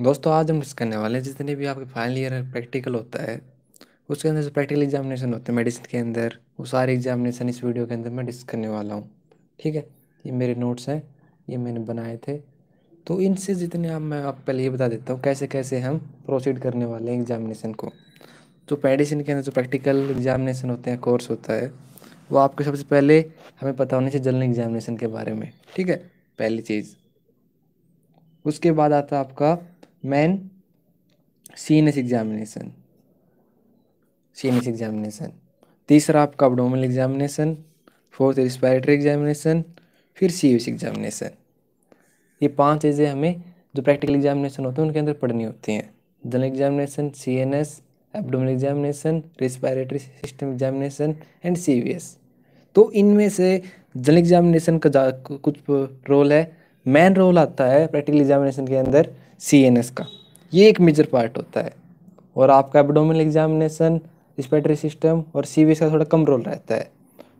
दोस्तों आज हम डिस्कस करने वाले हैं जितने भी आपके फाइनल ईयर प्रैक्टिकल होता है उसके अंदर जो प्रैक्टिकल एग्जामिनेशन होते हैं मेडिसिन के अंदर वो सारे एग्जामिनेशन इस वीडियो के अंदर मैं डिस्कस करने वाला हूँ ठीक है ये मेरे नोट्स हैं ये मैंने बनाए थे तो इनसे जितने आप मैं आप पहले ये बता देता हूँ कैसे कैसे हम प्रोसीड करने वाले हैं एग्जामिनेशन को तो मेडिसिन के अंदर जो प्रैक्टिकल एग्जामिनेशन होते हैं कोर्स होता है वो आपको सबसे पहले हमें पता होना चाहिए जनरल एग्जामिनेशन के बारे में ठीक है पहली चीज़ उसके बाद आता है आपका examination CNS examination CNS examination तीसरा आपका abdominal examination fourth respiratory examination फिर सी एग्जामिनेशन ये पांच चीज़ें हमें जो प्रैक्टिकल एग्जामिनेशन होते हैं उनके अंदर पढ़नी होती हैं general examination C N S abdominal examination respiratory system examination and C V S तो इनमें से जनरल एग्जामिनेशन का कुछ रोल है मेन रोल आता है प्रैक्टिकल एग्जामिनेशन के अंदर सी एन एस का ये एक मेजर पार्ट होता है और आपका एबडोमिनल एग्जामिनेशन रिस्पेटरी सिस्टम और सी का थोड़ा कम रोल रहता है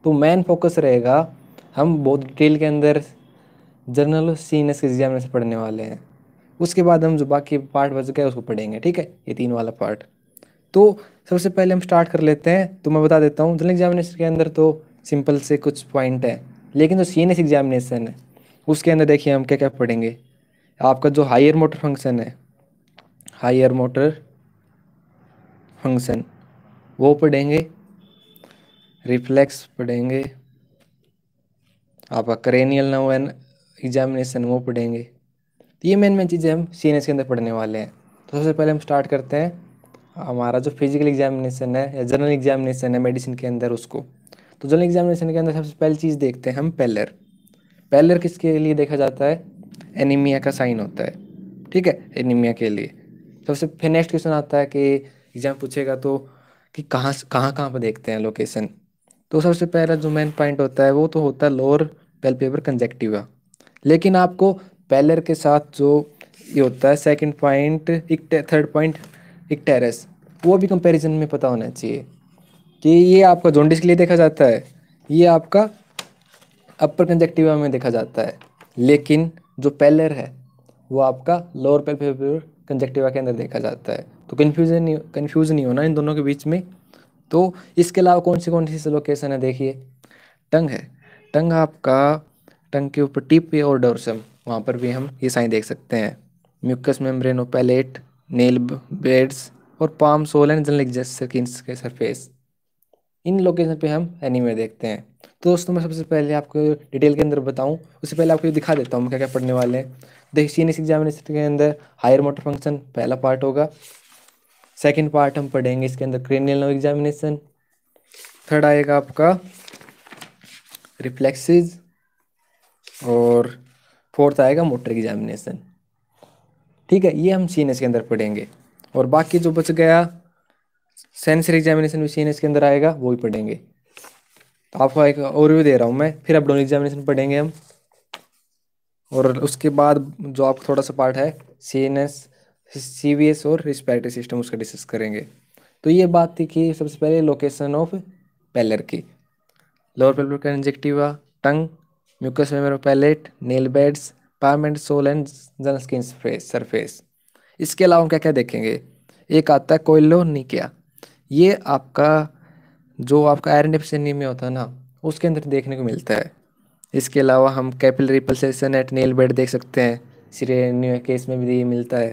तो मेन फोकस रहेगा हम बहुत डिटेल के अंदर जर्नल और सी एन एस के एग्जामिनेशन पढ़ने वाले हैं उसके बाद हम जो बाकी पार्ट बच गए उसको पढ़ेंगे ठीक है ये तीन वाला पार्ट तो सबसे पहले हम स्टार्ट कर लेते हैं तो मैं बता देता हूँ जर्नल एग्जामिनेशन के अंदर तो सिंपल से कुछ पॉइंट है लेकिन जो सी एन एस एग्जामिनेशन है उसके अंदर देखिए हम क्या क्या पढ़ेंगे आपका जो हायर मोटर फंक्शन है हायर मोटर फंक्शन वो पढ़ेंगे रिफ्लेक्स पढ़ेंगे आपका क्रेनियल नर्व एग्जामिनेशन वो पढ़ेंगे तो ये मेन मेन चीज़ें हम सी के अंदर पढ़ने वाले हैं तो सबसे पहले हम स्टार्ट करते हैं हमारा जो फिजिकल एग्जामिनेशन है या जनरल एग्जामिनेशन है मेडिसिन के अंदर उसको तो जनरल एग्जामिनेशन के अंदर सबसे पहली चीज़ देखते हैं हम पेलर पेलर किसके लिए देखा जाता है एनीमिया का साइन होता है ठीक है एनीमिया के लिए तो सबसे फिर नेक्स्ट क्वेश्चन आता है कि एग्जाम पूछेगा तो कि कहाँ कहाँ कहाँ पर देखते हैं लोकेशन तो सबसे पहला जो मेन पॉइंट होता है वो तो होता है लोअर पेल पेपर कंजेक्टिवा लेकिन आपको पैलर के साथ जो ये होता है सेकंड पॉइंट एक थर्ड पॉइंट एक टेरेस वो भी कंपैरिजन में पता होना चाहिए कि ये आपका जोंडिस के लिए देखा जाता है ये आपका अपर कंजेक्टिवा में देखा जाता है लेकिन जो पेलर है वो आपका लोअर पेल्विक कंजेक्टिवा के अंदर देखा जाता है तो कन्फ्यूजन नहीं कन्फ्यूज़ नहीं होना इन दोनों के बीच में तो इसके अलावा कौन सी कौन सी लोकेशन है देखिए टंग है टंग आपका टंग के ऊपर टिप और डोरसम वहाँ पर भी हम ये साइन देख सकते हैं mucous membranes palate nail beds और पाम सोल एंड जनलिक जस्किन के सरफेस इन लोकेशन पे हम एनीमे देखते हैं तो दोस्तों मैं सबसे पहले आपको डिटेल के अंदर बताऊं उससे पहले आपको ये दिखा देता हूँ क्या क्या पढ़ने वाले हैं देखिए सीनियस एग्जामिनेशन के अंदर हायर मोटर फंक्शन पहला पार्ट होगा सेकेंड पार्ट हम पढ़ेंगे इसके अंदर क्रिमिनल एग्जामिनेशन थर्ड आएगा आपका रिफ्लेक्सेस और फोर्थ आएगा मोटर एग्जामिनेशन ठीक है ये हम सीनियस के अंदर पढ़ेंगे और बाकी जो बच गया सेंसरी एग्जामिनेशन भी सी के अंदर आएगा वो भी पढ़ेंगे तो आपको एक भी दे रहा हूँ मैं फिर डोन एग्जामिनेशन पढ़ेंगे हम और उसके बाद जो आपका थोड़ा सा पार्ट है C N S C S और रिस्पैक्टिव सिस्टम उसका डिस्कस करेंगे तो ये बात थी कि सबसे पहले लोकेशन ऑफ पैलर की लोअर पेलर का conjunctiva tongue mucous membrane palate nail beds palm and sole and general skin surface इसके अलावा हम क्या क्या देखेंगे एक आता है कोयलो निकिया ये आपका जो आपका आयरन डेफिशिएंसी में होता है ना उसके अंदर देखने को मिलता है इसके अलावा हम capillary pulsation at nail bed देख सकते हैं सीरे केस में भी ये मिलता है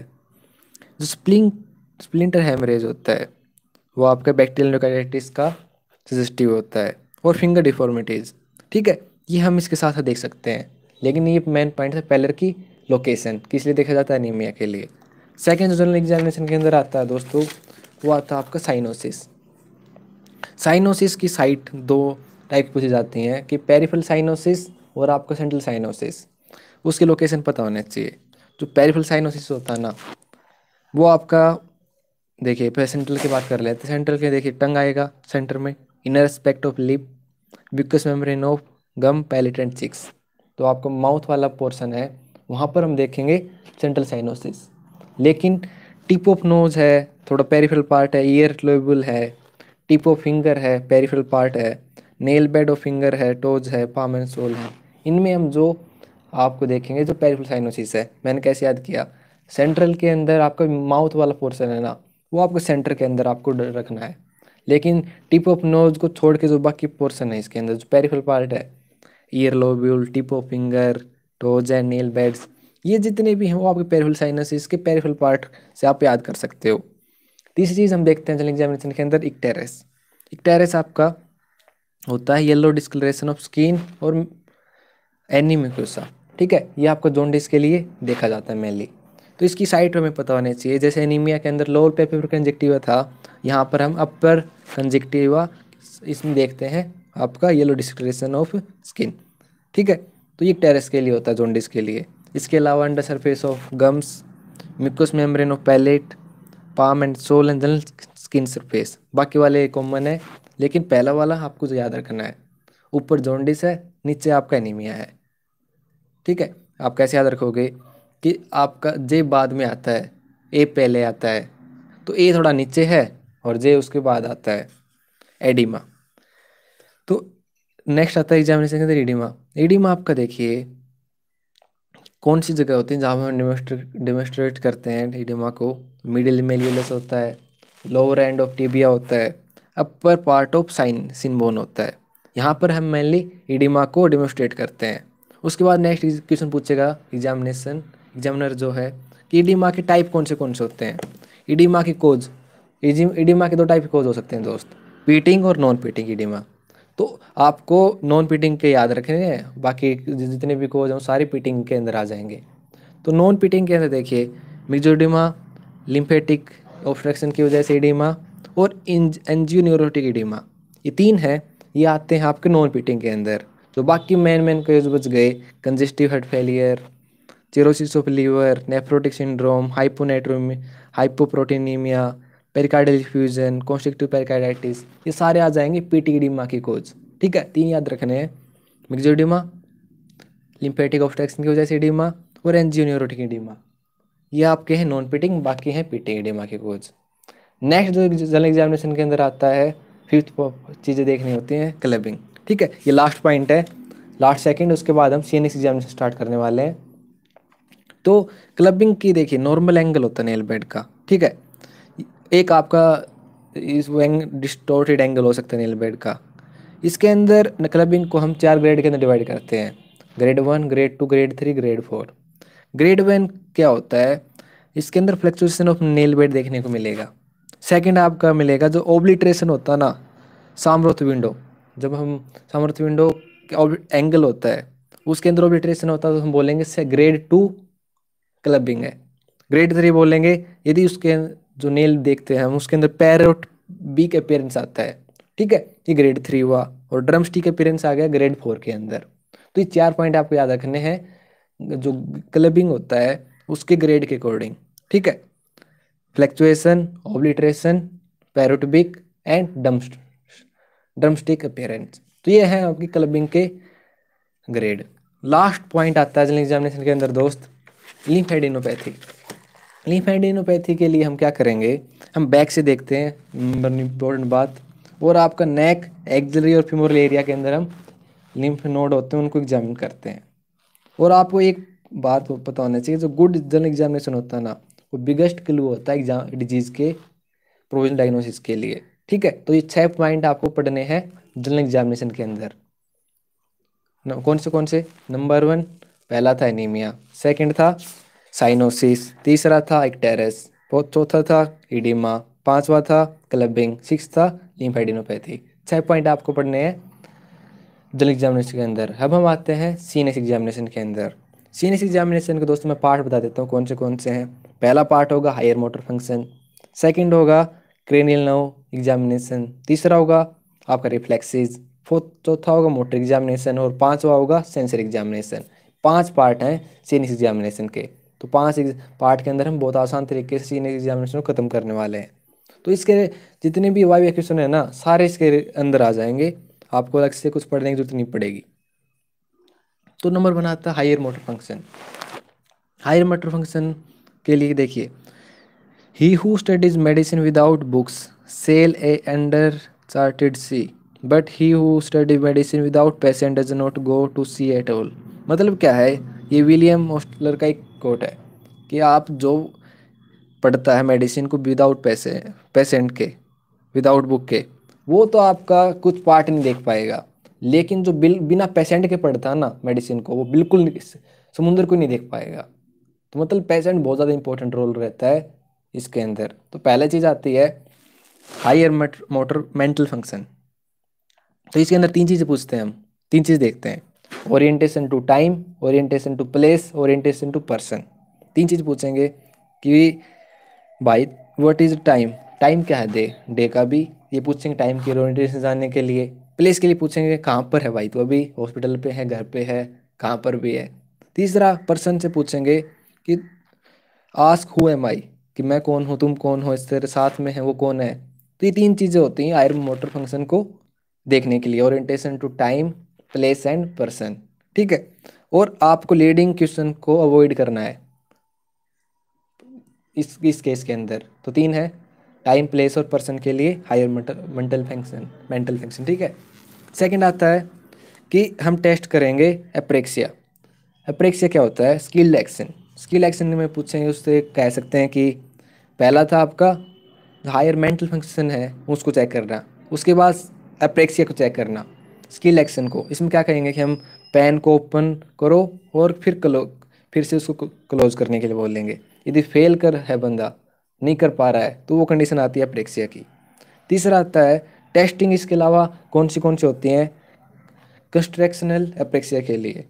जो स्प्लिंग स्प्लिंटर हेमरेज होता है वो आपका बैक्टीरियल न्यूकाइटिस का सजेस्टिव होता है और फिंगर डिफॉर्मिटीज़ ठीक है ये हम इसके साथ साथ देख सकते हैं लेकिन ये मेन पॉइंट है पैलर की लोकेशन किस लिए देखा जाता है एनीमिया के लिए सेकेंड जनरल एग्जामिनेशन के अंदर आता है दोस्तों हुआ था आपका साइनोसिस साइनोसिस की साइट दो टाइप पूछी जाती हैं कि पेरिफल साइनोसिस और आपका सेंट्रल साइनोसिस उसकी लोकेशन पता होना चाहिए जो पेरिफल साइनोसिस होता है ना वो आपका देखिए पहले सेंट्रल की बात कर लेते सेंट्रल के देखिए टंग आएगा सेंटर में inner aspect of lip mucous membrane of gum palate and cheeks तो आपका माउथ वाला पोर्शन है वहाँ पर हम देखेंगे सेंट्रल साइनोसिस लेकिन टिप ऑफ नोज है थोड़ा पेरिफेरल पार्ट है ईयर लोबल है टिप ऑफ फिंगर है पेरिफेरल पार्ट है नेल बेड ऑफ फिंगर है टोज है पाम एंड सोल है इनमें हम जो आपको देखेंगे जो पेरिफेरल साइनोसिस है मैंने कैसे याद किया सेंट्रल के अंदर आपका माउथ वाला पोर्सन है ना वो आपको सेंटर के अंदर आपको रखना है लेकिन टिप ऑफ नोज को छोड़ के जो बाकी पोर्सन है इसके अंदर जो पेरिफेरल पार्ट है ear lobule tip of finger toes and nail beds ये जितने भी हैं वो आपके पेरिफुल साइनस इसके पेरिफुल पार्ट से आप याद कर सकते हो तीसरी चीज़ हम देखते हैं चलिए एग्जामिनेशन के अंदर इक्टेरस इक्टेरस आपका होता है येलो डिस्कलरेशन ऑफ स्किन और एनीमिकोसा ठीक है ये आपको जोनडिस के लिए देखा जाता है मेनली तो इसकी साइट हमें पता होना चाहिए जैसे एनीमिया के अंदर लोअर पेपर कंजेक्टिवा था यहाँ पर हम अपर कंजेक्टिवा इसमें देखते हैं आपका येलो डिस्कलरेशन ऑफ स्किन ठीक है तो ये टेरेस के लिए होता है जोंडिस के लिए इसके अलावा under surface of gums mucous membrane of palate palm and sole and general skin surface बाकी वाले कॉमन है लेकिन पहला वाला आपको तो याद रखना है ऊपर जोंडिस है नीचे आपका एनीमिया है ठीक है आप कैसे याद रखोगे कि आपका जे बाद में आता है ए पहले आता है तो ए थोड़ा नीचे है और जे उसके बाद आता है एडिमा तो नेक्स्ट आता है एग्जामिनेशन के अंदर एडिमा एडिमा आपका देखिए कौन सी जगह होती है जहाँ पर हम डेमोस्ट्रेट करते हैं टीडेमा को मिडिल मेलियलस होता है लोअर एंड ऑफ टिबिया होता है upper part of shin shinbone होता है यहाँ पर हम मेनली इडिमा को डिमोस्ट्रेट करते हैं उसके बाद नेक्स्ट क्वेश्चन पूछेगा एग्जामिनेशन एग्जामिनर जो है कि इडिमा के टाइप कौन से कौन से होते हैं इडिमा के कोज इडिमा के दो टाइप के कोज हो सकते हैं दोस्त पीटिंग और नॉन पीटिंग इडिमा तो आपको नॉन पीटिंग के याद रखने बाकी जितने भी कोज हैं सारे पीटिंग के अंदर आ जाएंगे तो नॉन पीटिंग के अंदर देखिए मिजोडिमा लिम्फेटिक ऑब्स्ट्रक्शन की वजह से इडिमा और एनजियो न्यूरोटिक इडिमा ये तीन है ये आते हैं आपके नॉन पीटिंग के अंदर जो बाकी मेन मेन कोज बच गए congestive heart failure cirrhosis of liver nephrotic syndrome hyponatremia hypoproteinemia pericardial effusion constrictive pericarditis ये सारे आ जाएंगे पीटीडीमा की कोज ठीक है तीन याद रखने हैं मिक्सोडीमा लिम्फेटिक ऑब्स्ट्रक्शन की वजह से डीमा और एनजियोनियोरोटिक डीमा ये आपके हैं नॉन पीटिंग बाकी हैं पीटिंग डीमा के कोज नेक्स्ट जो जनरल एग्जामिनेशन के अंदर आता है फिफ्थ चीज़ें देखनी होती हैं क्लबिंग ठीक है ये लास्ट पॉइंट है लास्ट सेकेंड उसके बाद हम सी एन एग्जामिनेशन स्टार्ट करने वाले हैं तो क्लबिंग की देखिए नॉर्मल एंगल होता है नेल बेड का ठीक है एक आपका इस वेंग डिस्टोर्टेड एंगल हो सकता है नील बेड का इसके अंदर क्लबिंग मतलब को हम चार ग्रेड के अंदर डिवाइड करते हैं grade one grade two grade three grade four grade one क्या होता है इसके अंदर फ्लक्चुएशन ऑफ नेल बेड देखने को मिलेगा सेकंड आपका मिलेगा जो ओब्लिट्रेशन होता है ना सामर्थ विंडो जब हम सामर्थ विंडो एंगल होता है उसके अंदर ओब्लिट्रेशन होता है तो हम बोलेंगे ग्रेड टू क्लबिंग है ग्रेड थ्री बोलेंगे यदि उसके जो नेल देखते हैं हम उसके अंदर पैरोट बीक अपेयरेंस आता है ठीक है ये ग्रेड थ्री हुआ और ड्रम स्टिक अपेयरेंस आ गया ग्रेड फोर के अंदर तो ये चार पॉइंट आपको याद रखने हैं जो क्लबिंग होता है उसके ग्रेड के अकॉर्डिंग ठीक है fluctuation obliteration parrot beak and drum drumstick appearance तो ये है आपकी क्लबिंग के ग्रेड लास्ट पॉइंट आता है एग्जामिनेशन के अंदर दोस्त लिंफेडिनोपैथी लिम्फेडिनोपैथी के लिए हम क्या करेंगे हम बैक से देखते हैं इम्पोर्टेंट बात और आपका नेक एक्जलरी और फिमोरल एरिया के अंदर हम लिम्फ नोड होते हैं उनको एग्जामिन करते हैं और आपको एक बात पता होना चाहिए जो गुड जर्नल एग्जामिनेशन होता है ना वो बिगेस्ट क्लू होता है एग्जाम डिजीज़ के प्रोविजन डायग्नोसिस के लिए ठीक है तो ये छः पॉइंट आपको पढ़ने हैं जर्नल एग्जामिनेशन के अंदर कौन से कौन से नंबर वन पहला था एनीमिया सेकंड था साइनोसिस तीसरा था एक टेरेस चौथा था इडिमा पांचवा था क्लबिंग सिक्स था लिम्फेडिनोपैथी छः पॉइंट आपको पढ़ने हैं जल एग्जामिनेशन के अंदर अब हम आते हैं सीनियस एग्जामिनेशन के अंदर सीनियस एग्जामिनेशन के दोस्तों मैं पार्ट बता देता हूँ कौन से कौन से हैं पहला पार्ट होगा हायर मोटर फंक्शन सेकेंड होगा क्रेनियल नो एग्जामिनेशन तीसरा होगा आपका रिफ्लेक्सिस फोर्थ चौथा होगा मोटर एग्जामिनेशन और पांचवा होगा सेंसर एग्जामिनेशन पांच पार्ट हैं सीनियस एग्जामिनेशन के तो पांच पार्ट के अंदर हम बहुत आसान तरीके से सीनियर एग्जामिनेशन को ख़त्म करने वाले हैं तो इसके जितने भी वाई क्वेश्चन है ना सारे इसके अंदर आ जाएंगे आपको अलग से कुछ पढ़ने की जरूरत नहीं पड़ेगी तो नंबर वन आता है higher motor function higher motor function के लिए देखिए he who studies medicine without books sail a uncharted sea but he who study medicine without patient does not go to sea at all मतलब क्या है ये William ऑस्टलर का एक coat है कि आप जो पढ़ता है मेडिसिन को विदाउट पैसे पेशेंट के विदाउट बुक के वो तो आपका कुछ पार्ट नहीं देख पाएगा लेकिन जो बिल बिना पेशेंट के पढ़ता है ना मेडिसिन को वो बिल्कुल समुंदर को नहीं देख पाएगा तो मतलब पेशेंट बहुत ज़्यादा इंपॉर्टेंट रोल रहता है इसके अंदर तो पहले चीज़ आती है हायर मोटर मेंटल फंक्शन तो इसके अंदर तीन चीज़ें पूछते हैं हम तीन चीज़ देखते हैं orientation to time orientation to place orientation to person तीन चीज़ पूछेंगे कि भाई व्हाट इज़ टाइम टाइम क्या है डे डे का भी ये पूछेंगे टाइम के ओरिएंटेशन जानने के लिए प्लेस के लिए पूछेंगे कहाँ पर है भाई तो अभी हॉस्पिटल पे है घर पे है कहाँ पर भी है तीसरा पर्सन से पूछेंगे कि आस्क हु एम आई कि मैं कौन हूँ तुम कौन हो इस तरह साथ में है वो कौन है तो ये तीन चीज़ें होती हैं आयर मोटर फंक्शन को देखने के लिए orientation to time place and person ठीक है और आपको लीडिंग क्वेश्चन को अवॉइड करना है इस इस केस के अंदर तो तीन है टाइम प्लेस और पर्सन के लिए higher mental function mental function ठीक है सेकंड आता है कि हम टेस्ट करेंगे अप्रेक्सिया अप्रेक्सिया क्या होता है स्किल एक्शन स्किल एक्शन में पूछेंगे उससे कह सकते हैं कि पहला था आपका हायर मेंटल फंक्शन है उसको चेक करना उसके बाद अप्रेक्सिया को चेक करना स्किल एक्शन को इसमें क्या कहेंगे कि हम पैन को ओपन करो और फिर क्लो फिर से उसको क्लोज करने के लिए बोल देंगे यदि फेल कर है बंदा नहीं कर पा रहा है तो वो कंडीशन आती है अप्रेक्सिया की तीसरा आता है टेस्टिंग इसके अलावा कौन सी कौन सी होती हैं कंस्ट्रक्शनल अप्रेक्सिया के लिए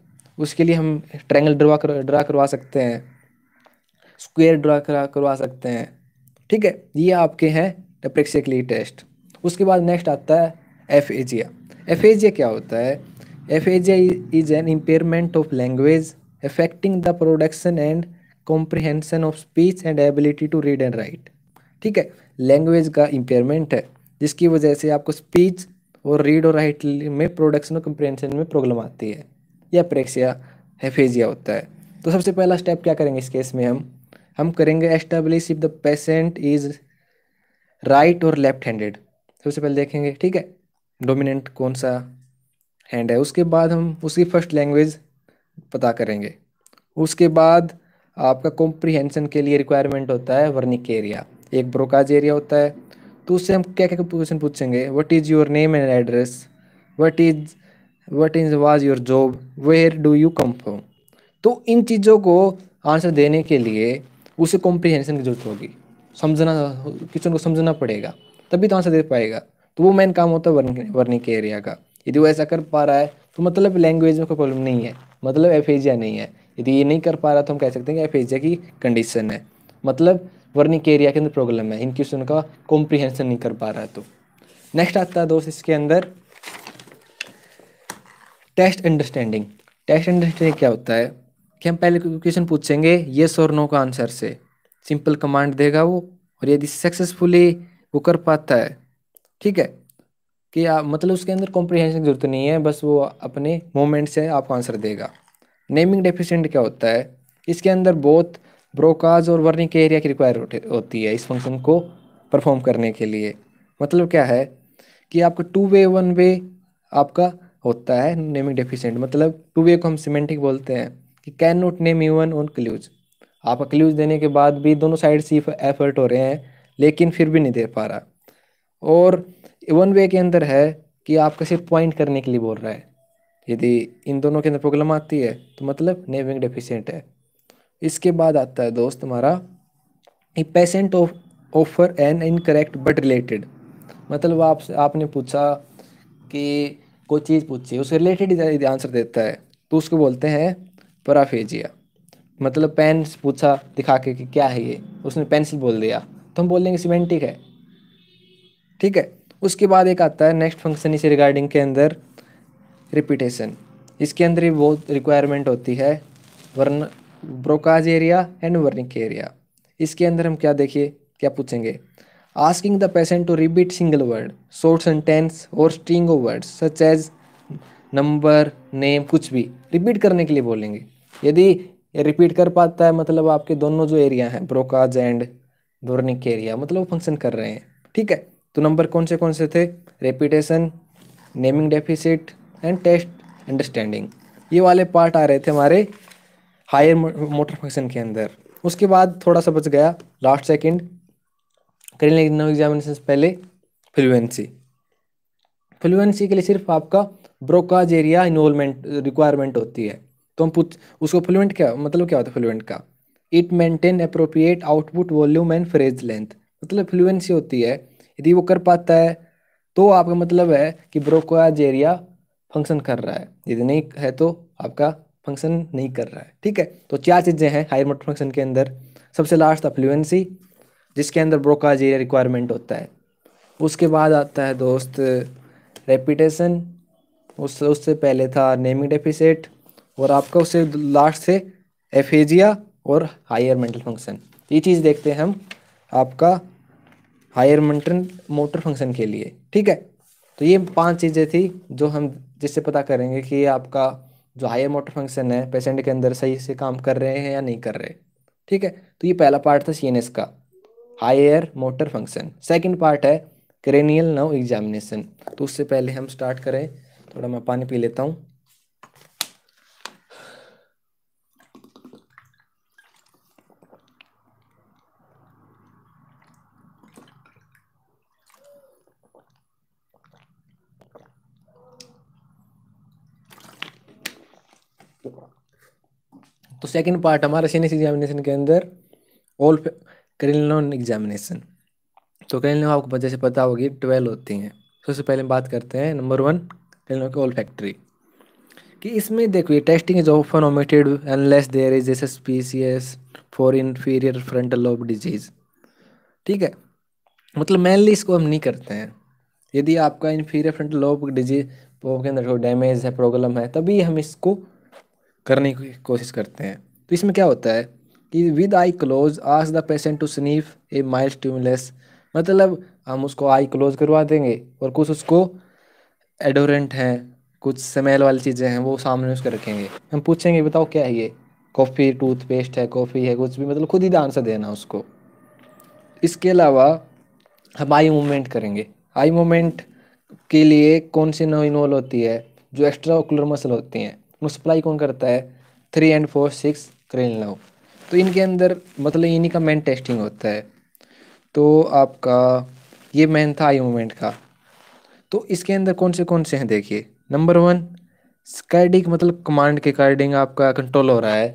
उसके लिए हम ट्रैंगल ड्रा कर ड्रा करवा सकते हैं स्क्वेयर ड्रा करा करवा सकते हैं ठीक है ये आपके हैं अप्रेक्सिया के लिए टेस्ट उसके बाद नेक्स्ट आता है एफ एजिया एफेजिया क्या होता है aphasia is an impairment of language affecting the production and comprehension of speech and ability to read and write ठीक है लैंग्वेज का इम्पेयरमेंट है जिसकी वजह से आपको स्पीच और रीड और राइट में प्रोडक्शन और कंप्रेंशन में प्रॉब्लम आती है या प्रेक्सिया हेफेजिया होता है तो सबसे पहला स्टेप क्या करेंगे इस केस में हम हम करेंगे establish if the patient is right और लेफ्ट हैंडेड सबसे पहले देखेंगे ठीक है डोमिनेंट कौन सा हैंड है उसके बाद हम उसकी फर्स्ट लैंग्वेज पता करेंगे उसके बाद आपका कॉम्प्रीहेंशन के लिए रिक्वायरमेंट होता है वर्निक एरिया एक ब्रोकाज एरिया होता है तो उससे हम क्या क्या क्वेश्चन पूछेंगे what is your name and address what is what is was your job where do you come from तो इन चीज़ों को आंसर देने के लिए उसे कॉम्प्रीहेंशन की जरूरत होगी समझना क्वेश्चन को समझना पड़ेगा तभी तो आंसर दे पाएगा तो वो मेन काम होता है वर्निंग वर्निंग के एरिया का यदि वो ऐसा कर पा रहा है तो मतलब लैंग्वेज में कोई प्रॉब्लम नहीं है मतलब एफेजिया नहीं है यदि ये नहीं कर पा रहा तो हम कह सकते हैं कि एफेजिया की कंडीशन है मतलब वर्निंग के एरिया के अंदर प्रॉब्लम है इन क्वेश्चन का कॉम्प्रीहेंशन नहीं कर पा रहा है तो नेक्स्ट आता है दोस्त इसके अंदर टेस्ट अंडरस्टैंडिंग टेस्ट अंडरस्टैंडिंग क्या होता है कि हम पहले क्वेश्चन पूछेंगे येस और नो का आंसर से सिंपल कमांड देगा वो और यदि सक्सेसफुली वो कर पाता है ठीक है कि आ, मतलब उसके अंदर कॉम्प्रिहेंशन की जरूरत नहीं है बस वो अपने मोमेंट से आपको आंसर देगा नेमिंग डेफिशेंट क्या होता है इसके अंदर बहुत ब्रोकाज और वर्निंग के एरिया की रिक्वायर होती है इस फंक्शन को परफॉर्म करने के लिए मतलब क्या है कि आपका टू वे वन वे आपका होता है नेमिंग डेफिशेंट मतलब टू वे को हम सीमेंटिक बोलते हैं कि can not name you one on clues आपका क्ल्यूज देने के बाद भी दोनों साइड से एफर्ट हो रहे हैं लेकिन फिर भी नहीं दे पा रहा और वन वे के अंदर है कि आपका सिर्फ पॉइंट करने के लिए बोल रहा है यदि इन दोनों के अंदर प्रॉब्लम आती है तो मतलब नेविंग डेफिशिएंट है इसके बाद आता है दोस्त हमारा a patient of offer an incorrect but related मतलब आप आपने पूछा कि कोई चीज़ पूछी उससे रिलेटेड यदि आंसर देता है तो उसको बोलते हैं पराफेजिया मतलब पेन पूछा दिखा के कि क्या है ये उसने पेंसिल बोल दिया तो हम बोल देंगे सीमेंटिक है ठीक है उसके बाद एक आता है नेक्स्ट फंक्शन इसी रिगार्डिंग के अंदर रिपीटेशन इसके अंदर भी बहुत रिक्वायरमेंट होती है वर्न Broca's area and Wernicke area इसके अंदर हम क्या देखिए क्या पूछेंगे asking the patient to repeat single word short sentence और string of word such as number name कुछ भी रिपीट करने के लिए बोलेंगे यदि रिपीट कर पाता है मतलब आपके दोनों जो एरिया हैं ब्रोकाज एंड ध्वर्निक एरिया मतलब फंक्शन कर रहे हैं ठीक है तो नंबर कौन से कौन से थे repetition naming deficit and test understanding ये वाले पार्ट आ रहे थे हमारे हायर मोटर फंक्शन के अंदर उसके बाद थोड़ा सा बच गया लास्ट सेकेंड करेंगे एग्जामिनेशन पहले फ्लुएंसी फ्लुएंसी के लिए सिर्फ आपका ब्रोकाज एरिया इन्वॉलमेंट रिक्वायरमेंट होती है तो हम पूछ उसको फ्लुएंट क्या मतलब क्या होता है फ्लुएंट का it maintain appropriate output volume and phrase length मतलब फ्लुएंसी होती है यदि वो कर पाता है तो आपका मतलब है कि एरिया फंक्शन कर रहा है यदि नहीं है तो आपका फंक्शन नहीं कर रहा है ठीक है तो चार चीज़ें हैं हायर मोटर फंक्शन के अंदर सबसे लास्ट अफ्लुएंसी जिसके अंदर ब्रोकाज एरिया रिक्वायरमेंट होता है उसके बाद आता है दोस्त रेपिटेशन उस उससे पहले था नेमिंग डेफिसिट और आपका उससे लास्ट से एफेजिया और हायर मेंटल फंक्शन ये चीज़ देखते हैं हम आपका हायर मंटन मोटर फंक्शन के लिए ठीक है तो ये पांच चीज़ें थी जो हम जिससे पता करेंगे कि आपका जो हायर मोटर फंक्शन है पेशेंट के अंदर सही से काम कर रहे हैं या नहीं कर रहे ठीक है तो ये पहला पार्ट था सी का higher motor function second part है क्रेनियल नव एग्जामिनेशन तो उससे पहले हम स्टार्ट करें थोड़ा मैं पानी पी लेता हूँ तो सेकंड पार्ट हमारा सीनियस एग्जामिनेशन के अंदर ऑल क्रिमिनल एग्जामिनेशन तो क्रिमिनल आपको जैसे पता होगी ट्वेल्व होती हैं तो सबसे पहले बात करते हैं नंबर वन क्रिमिनल की ऑल फैक्ट्री कि इसमें देखो ये testing is often omitted unless there is जैसे suspicion for inferior frontal lobe disease ठीक है मतलब मेनली इसको हम नहीं करते हैं यदि आपका इन्फीरियर फ्रंटल लोब डिजीज के अंदर डैमेज है प्रॉब्लम है तभी हम इसको करने की कोशिश करते हैं तो इसमें क्या होता है कि with eye close ask the patient to sniff a mild stimulus मतलब हम उसको आई क्लोज करवा देंगे और कुछ उसको एडोरेंट हैं कुछ स्मेल वाली चीज़ें हैं वो सामने उसके रखेंगे हम पूछेंगे बताओ क्या है ये कॉफ़ी टूथपेस्ट है कॉफ़ी है कुछ भी मतलब खुद ही आंसर देना उसको इसके अलावा हम आई मूवमेंट करेंगे आई मूवमेंट के लिए कौन सी नो इन्वॉल्व होती है जो एक्स्ट्रा ओकुलर मसल होती हैं सप्लाई कौन करता है three and four six cranial तो इनके अंदर मतलब इन्हीं का मेन टेस्टिंग होता है तो आपका ये मेन था आई मोमेंट का तो इसके अंदर कौन से कौन से हैं देखिए नंबर वन स्कैडिक मतलब कमांड के अकॉर्डिंग आपका कंट्रोल हो रहा है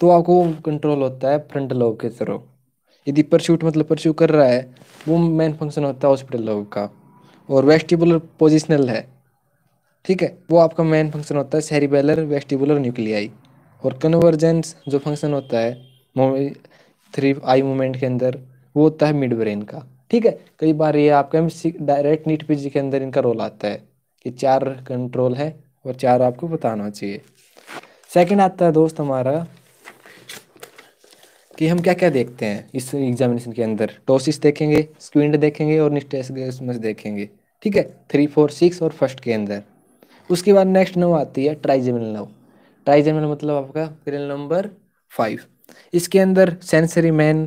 तो आपको कंट्रोल होता है फ्रंट लोब के थ्रू यदि परस्यूट मतलब परस्यू कर रहा है वो मेन फंक्शन होता है हॉस्पिटल लोग का और वेस्टिबुलर पोजिशनल है ठीक है वो आपका मेन फंक्शन होता है सेरिबेलर वेस्टिबुलर न्यूक्लियाई और कन्वर्जेंस जो फंक्शन होता है थ्री आई मूवमेंट के अंदर वो होता है मिड ब्रेन का ठीक है कई बार ये आपके डायरेक्ट नीट पीजी के अंदर इनका रोल आता है कि चार कंट्रोल है और चार आपको बताना चाहिए सेकेंड आता है दोस्त हमारा कि हम क्या क्या देखते हैं इस एग्जामिनेशन के अंदर टोसिस देखेंगे स्क्विंड देखेंगे और निस्टेस देखेंगे ठीक है थ्री फोर सिक्स और फर्स्ट के अंदर उसके बाद नेक्स्ट नव आती है ट्राइजेमिनल नव ट्राइजेमिनल मतलब आपका क्रिनल नंबर फाइव इसके अंदर सेंसरी मैन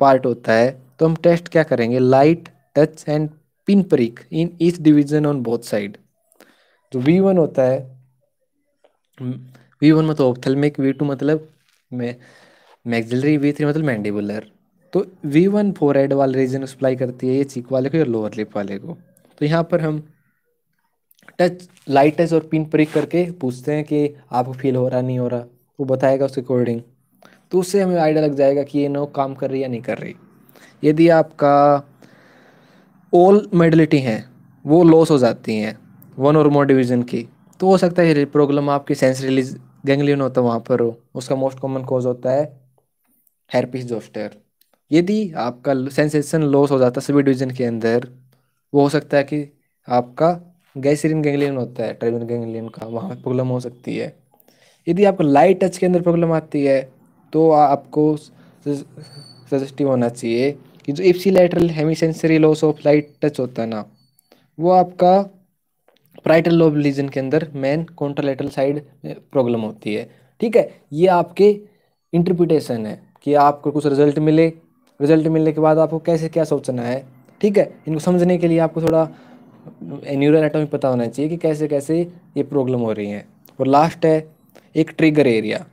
पार्ट होता है तो हम टेस्ट क्या करेंगे light touch and pin prick in each division on both side जो वी वन होता है वी वन मतलब ऑप्थलमिक वी टू मतलब में मैक्सिलरी वी थ्री मतलब मैंडिबुलर तो वी वन फोर हेड वाले रीजन सप्लाई करती है ये चीक वाले को या लोअर लिप वाले को तो यहाँ पर हम टच लाइट टच और पिन प्रिक करके पूछते हैं कि आपको फील हो रहा नहीं हो रहा वो बताएगा उसके अकॉर्डिंग तो उससे हमें आइडिया लग जाएगा कि ये नो काम कर रही है या नहीं कर रही यदि आपका ऑल मेडलिटी है वो लॉस हो जाती हैं वन और मोर डिवीज़न की तो हो सकता है प्रॉब्लम आपकी सेंस रिलीज गैंगलियन होता है वहाँ पर हो उसका मोस्ट कॉमन कॉज होता है हेरपिस जोस्टर यदि आपका सेंसेशन लॉस हो जाता है सभी डिवीजन के अंदर वो हो सकता है कि आपका गैसरीन गैंगलियन होता है ट्रेबिन गैंगलियन का वहाँ पर प्रॉब्लम हो सकती है यदि आपको लाइट टच के अंदर प्रॉब्लम आती है तो आपको सजेस्टिव होना चाहिए कि जो ipsilateral hemi sensory loss of light touch होता है ना वो आपका प्राइटल लोब लीजन के अंदर मेन कॉन्ट्रलेटरल साइड प्रॉब्लम होती है ठीक है ये आपके इंटरप्रिटेशन है कि आपको कुछ रिजल्ट मिले रिजल्ट मिलने के बाद आपको कैसे क्या सोचना है ठीक है इनको समझने के लिए आपको थोड़ा न्यूरल एटॉमिक पता होना चाहिए कि कैसे कैसे ये प्रॉब्लम हो रही है और लास्ट है एक ट्रिगर एरिया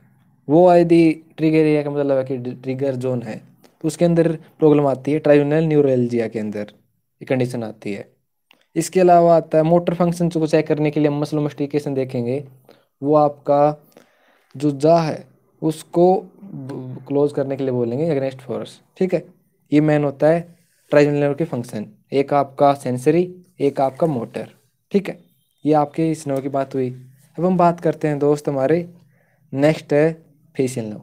वो यदि ट्रिगर एरिया का मतलब है कि ट्रिगर जोन है तो उसके अंदर प्रॉब्लम आती है ट्राइब्यूनल न्यूरोलजिया के अंदर ये कंडीशन आती है इसके अलावा आता है मोटर फंक्शन को चेक करने के लिए मसल मस्टिकेशन देखेंगे वो आपका जो जा है उसको क्लोज करने के लिए बोलेंगे अग्नेस्ट फोर्स ठीक है ये मेन होता है ट्राइब्यूनल के फंक्शन एक आपका सेंसरी एक आपका मोटर ठीक है ये आपके स्नो की बात हुई अब हम बात करते हैं दोस्त हमारे नेक्स्ट है फेसियल नव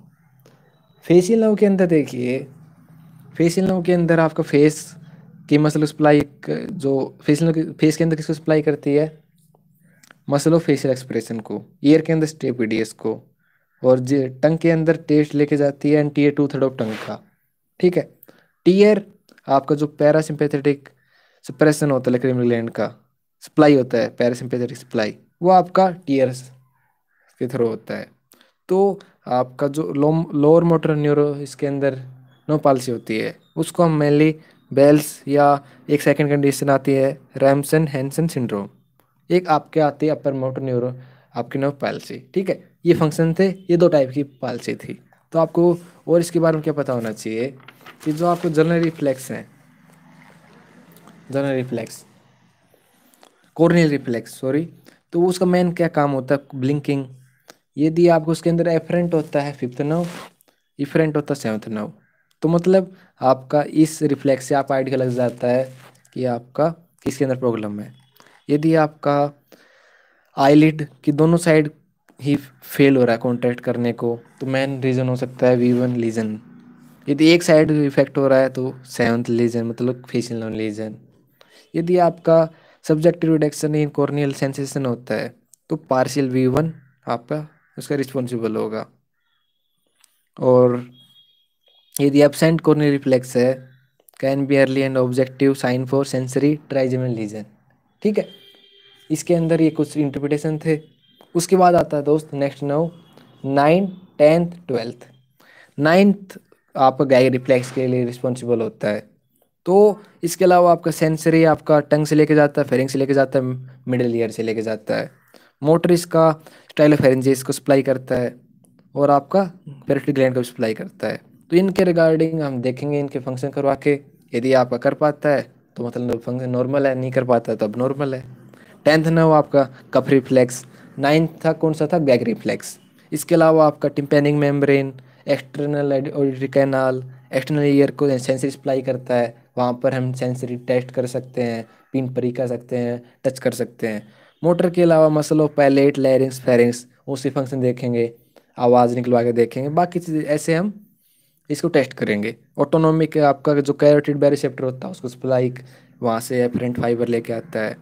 फेसियल नव के अंदर देखिए फेसियल नव के अंदर आपका फेस की मसल सप्लाई जो फेसियल फेस के अंदर किसको सप्लाई करती है मसलो फेशियल एक्सप्रेशन को ईयर के अंदर स्टेपीडीएस को और जे टंग के अंदर टेस्ट लेके जाती है and anterior two third of tongue का ठीक है टीयर आपका जो पैरासिम्पेथेटिक सप्रेशन होता है लेक्रेमिक ग्लैंड का सप्लाई होता है पैरासिम्पेथेटिक सप्लाई वो आपका टीयर्स के थ्रू होता है तो आपका जो लोअर मोटर न्यूरो इसके अंदर नो पालसी होती है उसको हम मेनली बेल्स या एक सेकंड कंडीशन आती है रैमसन हैंसन सिंड्रोम एक आपके आती है अपर मोटर न्यूरो आपकी नो पालसी ठीक है ये फंक्शन थे ये दो टाइप की पालसी थी तो आपको और इसके बारे में क्या पता होना चाहिए कि जो आपको जनरल रिफ्लेक्स हैं general reflex corneal reflex sorry तो उसका मेन क्या काम होता है ब्लिंकिंग यदि आपको उसके अंदर एफरेंट होता है फिफ्थ नव इफरेंट होता है सेवन्थ नव तो मतलब आपका इस रिफ्लेक्स से आपका आइडिया लग जाता है कि आपका किसके अंदर प्रॉब्लम है यदि आपका आईलिड की दोनों साइड ही फेल हो रहा है कॉन्ट्रैक्ट करने को तो मेन रीज़न हो सकता है वी वन लीजन यदि एक साइड इफेक्ट हो रहा है तो सेवन्थ लीजन मतलब फेशियल लीजन यदि आपका subjective reduction in corneal sensation होता है तो पार्शियल वी वन आपका उसका रिस्पॉन्सिबल होगा और यदि एबसेंट कॉर्नियल रिफ्लेक्स है can be early and objective sign for sensory trigeminal lesion ठीक है इसके अंदर ये कुछ इंटरप्रिटेशन थे उसके बाद आता है दोस्त next now nine tenth twelfth ninth आपका गाय रिफ्लेक्स के लिए रिस्पॉन्सिबल होता है तो इसके अलावा आपका सेंसरी आपका टंग से लेके जाता है फेरिंग से लेके जाता है मिडिल ईयर से लेके जाता है मोटर इसका स्टाइल स्टाइलोफेरेंजेस को सप्लाई करता है और आपका पेरेटरी ग्लैंड को सप्लाई करता है तो इनके रिगार्डिंग हम देखेंगे इनके फंक्शन करवा के यदि आपका कर पाता है तो मतलब फंक्शन नॉर्मल है नहीं कर पाता है तो अब नॉर्मल है टेंथ ना हो आपका कफ रिफ्लेक्स नाइन्थ था कौन सा था बैक रिफ्लेक्स इसके अलावा आपका tympanic membrane external auditory canal external ear को सेंसरी सप्लाई करता है वहाँ पर हम सेंसरी टेस्ट कर सकते हैं पिन परी कर सकते हैं टच कर सकते हैं मोटर के अलावा muscle of palate larynx pharynx उसी फंक्शन देखेंगे आवाज़ निकलवा के देखेंगे बाकी चीज़ ऐसे हम इसको टेस्ट करेंगे ऑटोनोमिक आपका जो कैरोटिड बैरिसेप्टर होता है उसको सप्लाई वहाँ से फ्रंट फाइबर लेके आता है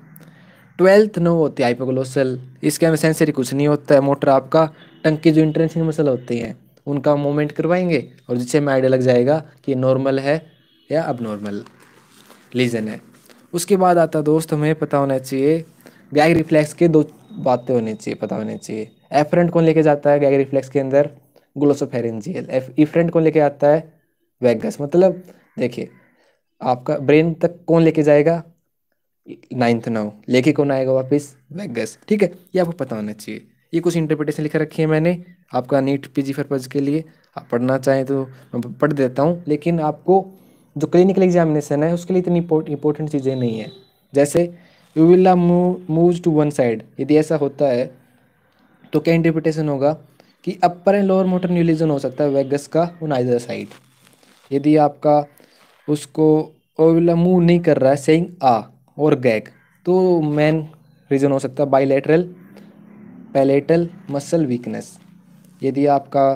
ट्वेल्थ नो होती है हाइपोग्लोसल इसके अंदर सेंसरी कुछ नहीं होता है मोटर आपका टंकी जो इंटरेंसिंग मसल होती हैं उनका मूवमेंट करवाएंगे और जिससे हमें आइडिया लग जाएगा कि नॉर्मल है या अबनॉर्मल लीजन है उसके बाद आता दोस्त हमें पता होना चाहिए गैग रिफ्लेक्स के दो बातें होनी चाहिए पता होनी चाहिए एफरेंट कौन लेके जाता है गैग रिफ्लेक्स के अंदर ग्लोसोफेरेंजियल एफ इफरेंट कौन लेके आता है वैगस मतलब देखिए आपका ब्रेन तक कौन लेके जाएगा नाइन्थ नाउ लेके कौन आएगा वापस वैगस ठीक है ये आपको पता होना चाहिए ये कुछ इंटरप्रिटेशन लिखा रखी है मैंने आपका नीट पी जी के लिए आप पढ़ना चाहें तो मैं पढ़ देता हूँ लेकिन आपको जो क्लिनिकल एग्जामिनेशन है उसके लिए इतनी इंपॉर्टेंट चीज़ें नहीं है जैसे you will move to one side यदि ऐसा होता है तो क्या इंटरप्रिटेशन होगा कि upper and lower motor neuron lesion हो सकता है वेगस का ऑन आइदर साइड यदि आपका उसको ओविला मूव नहीं कर रहा है सेइंग आ और गैग तो मेन रीज़न हो सकता है बाइलेटरल पैलेटल मसल वीकनेस यदि आपका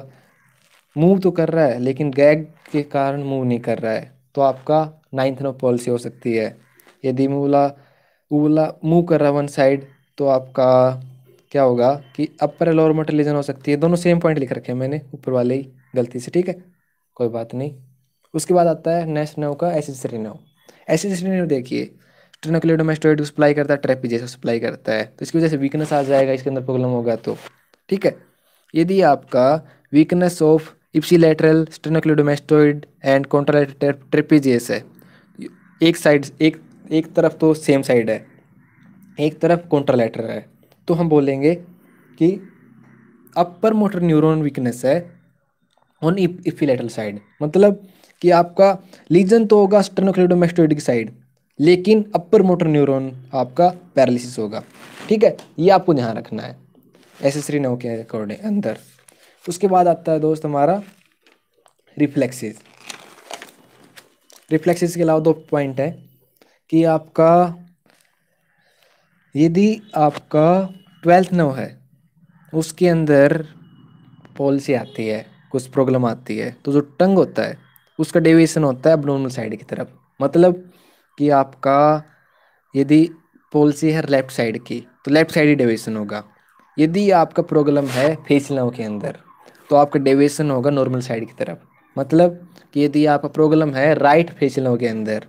मूव तो कर रहा है लेकिन गैग के कारण मूव नहीं कर रहा है तो आपका नाइन्थ नो पॉलिसी हो सकती है यदि मूला उबला मुँह कर रहा वन साइड तो आपका क्या होगा कि अपर लोअर मोटर लीजन हो सकती है दोनों सेम पॉइंट लिख रखे हैं मैंने ऊपर वाले ही गलती से ठीक है कोई बात नहीं उसके बाद आता है नेक्स्ट नो का एसिड श्रीनव एसिड नो देखिए ट्रिनोक्लेडोमेस्टोइड सप्लाई करता है जैसे सप्लाई करता है तो इसकी वजह से वीकनेस आ जाएगा इसके अंदर प्रॉब्लम होगा तो ठीक है यदि आपका weakness of ipsilateral sternocleidomastoid and contralateral trapezius है एक साइड एक एक तरफ तो सेम साइड है एक तरफ कॉन्ट्रालेटर है तो हम बोलेंगे कि अपर मोटर न्यूरोन वीकनेस है ऑन इफिलेटल साइड मतलब कि आपका लीजन तो होगा स्टेनोक्लिडोमेस्टोइड की साइड लेकिन अपर मोटर न्यूरोन आपका पैरालिसिस होगा ठीक है ये आपको ध्यान रखना है एसेसरी नौ के अकॉर्डिंग अंदर उसके बाद आता है दोस्त हमारा रिफ्लेक्सेस रिफ्लेक्सेस के अलावा दो पॉइंट है कि आपका यदि आपका ट्वेल्थ नो है उसके अंदर पॉलिसी आती है कुछ प्रॉब्लम आती है तो जो टंग होता है उसका डेविएशन होता है अबनॉर्मल साइड की तरफ मतलब कि आपका यदि पॉलिसी है लेफ्ट साइड की तो लेफ्ट साइड ही डेविएशन होगा यदि आपका प्रॉब्लम है फेस नो के अंदर तो आपका डेविएशन होगा नॉर्मल साइड की तरफ मतलब कि यदि आपका प्रॉब्लम है राइट फेसियलों के अंदर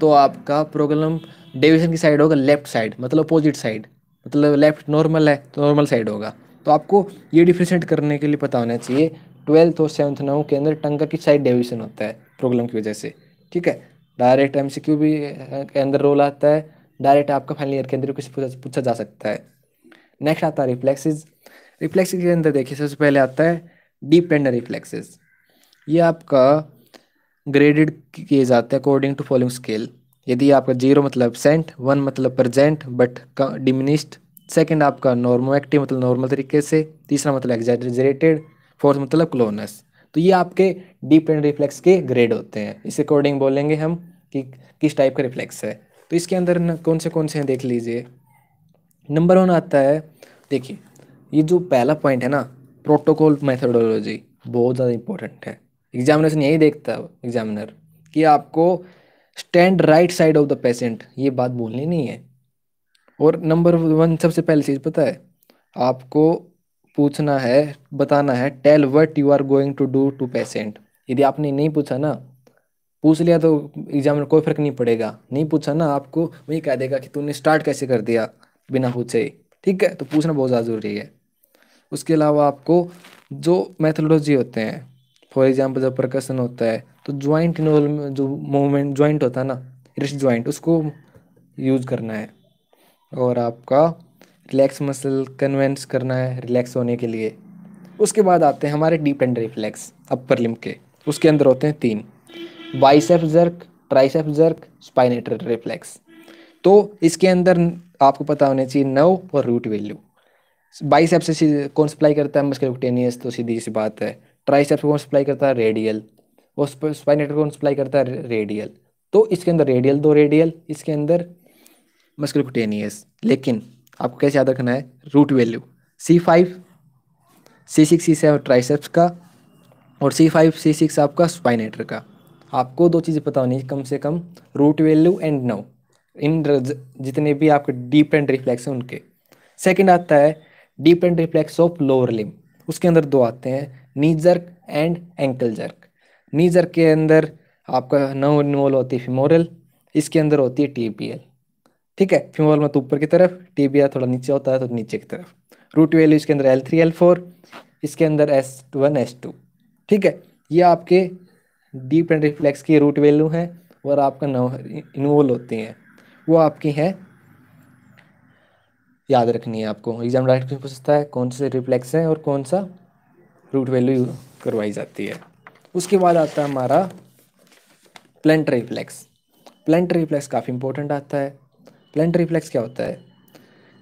तो आपका प्रॉब्लम डेविएशन की साइड होगा लेफ्ट साइड मतलब अपोजिट साइड मतलब लेफ्ट नॉर्मल है तो नॉर्मल साइड होगा तो आपको ये डिफ्रेंशिएट करने के लिए पता होना चाहिए ट्वेल्थ और सेवन्थ नाउ के अंदर टंका की साइड डेविएशन होता है प्रॉब्लम की वजह से ठीक है डायरेक्ट एम भी के अंदर रोल आता है डायरेक्ट आपका फाइनल ईयर के अंदर कुछ पूछा जा सकता है नेक्स्ट आता है रिफ्लेक्सेज रिफ्लेक्स के अंदर देखिए सबसे पहले आता है डीप टेंडर रिफ्लेक्सेस ये आपका ग्रेडेड किए जाते हैं अकॉर्डिंग टू फॉलोइंग स्केल यदि आपका जीरो मतलब सेंट वन मतलब प्रजेंट बट डिमिनिस्ड सेकेंड आपका नॉर्मो एक्टिव मतलब नॉर्मल तरीके से तीसरा मतलब एग्जैजरेटेड फोर्थ मतलब क्लोनस तो ये आपके डीप एंड रिफ्लेक्स के ग्रेड होते हैं इस अकॉर्डिंग बोलेंगे हम कि किस टाइप का रिफ्लेक्स है तो इसके अंदर कौन से कौन से हैं देख लीजिए नंबर वन आता है देखिए ये जो पहला पॉइंट है ना प्रोटोकॉल मैथडोलॉजी बहुत ज़्यादा इंपॉर्टेंट है एग्जामिनेशन यही देखता है एग्जामिनर कि आपको stand right side of the patient ये बात बोलनी नहीं है और नंबर वन सबसे पहली चीज़ पता है आपको पूछना है बताना है tell what you are going to do to patient यदि आपने नहीं पूछा ना पूछ लिया तो एग्जाम में कोई फर्क नहीं पड़ेगा नहीं पूछा ना आपको वही कह देगा कि तूने स्टार्ट कैसे कर दिया बिना पूछे ही ठीक है तो पूछना बहुत ज़्यादा ज़रूरी है उसके अलावा आपको जो मैथोलॉजी होते हैं फॉर एग्जाम्पल जब प्रकर्शन होता है तो ज्वाइंट इन्वॉल्व जो मूवमेंट ज्वाइंट होता है ना रिस्ट ज्वाइंट उसको यूज करना है और आपका रिलैक्स मसल कन्वेंस करना है रिलैक्स होने के लिए उसके बाद आते हैं हमारे deep and reflex upper limb के उसके अंदर होते हैं तीन bicep jerk tricep jerk supinator reflex तो इसके अंदर आपको पता होना चाहिए नव और रूट वैल्यू बाइसेप्स से कौन सप्लाई करता है मस्कुलोक्टेनियस तो सीधी सी बात है ट्राइसेप्स कौन सप्लाई करता है रेडियल और स्पाइनेटर कौन सप्लाई करता है रेडियल तो इसके अंदर रेडियल दो रेडियल इसके अंदर मस्कुलोक्टेनियस लेकिन आपको कैसे याद रखना है root value C five C six C seven triceps का और सी फाइव सी सिक्स आपका स्पाइनेटर का आपको दो चीज़ें पता होनी कम से कम root value and know in जितने भी आपके डीप एंड रिफ्लेक्स हैं उनके सेकंड आता है deep tendon reflex of lower limb उसके अंदर दो आते हैं knee jerk and ankle jerk knee jerk के अंदर आपका नव इन्वॉल्व होती है फिमोरल इसके अंदर होती है टीबीएल ठीक है फिमोरल में तो ऊपर की तरफ टीबीएल थोड़ा नीचे होता है तो नीचे की तरफ रूट वैल्यू इसके अंदर एल थ्री एल फोर इसके अंदर एस वन एस टू ठीक है ये आपके डीप एंड रिफ्लेक्स की रूट वैल्यू हैं और आपका नव इन्वॉल्व होती हैं वो आपकी हैं याद रखनी है आपको एग्जाम डायरेक्ट क्वेश्चन पूछ सकता है कौन से रिफ्लेक्स है और कौन सा रूट वैल्यू करवाई जाती है उसके बाद आता है हमारा प्लेंट रिफ्लेक्स प्लेंट रिफ्लेक्स काफ़ी इंपॉर्टेंट आता है प्लेंट रिफ्लेक्स क्या होता है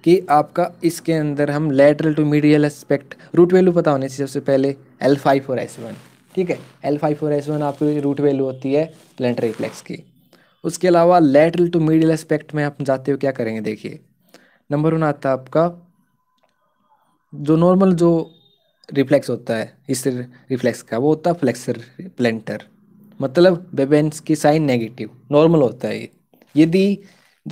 कि आपका इसके अंदर हम lateral to medial aspect root value पता होने चाहिए सबसे पहले एल फाइव और एस वन ठीक है एल फाइव और एस वन आपकी रूट वैल्यू होती है प्लेंट रिफ्लेक्स की उसके अलावा लेटरल टू मीडियल एस्पेक्ट में आप जाते हो क्या करेंगे देखिए नंबर वन आता है आपका जो नॉर्मल जो रिफ्लेक्स होता है इस रिफ्लेक्स का वो होता है फ्लेक्सर प्लेंटर मतलब बेबेंस की साइन नेगेटिव नॉर्मल होता है ये यदि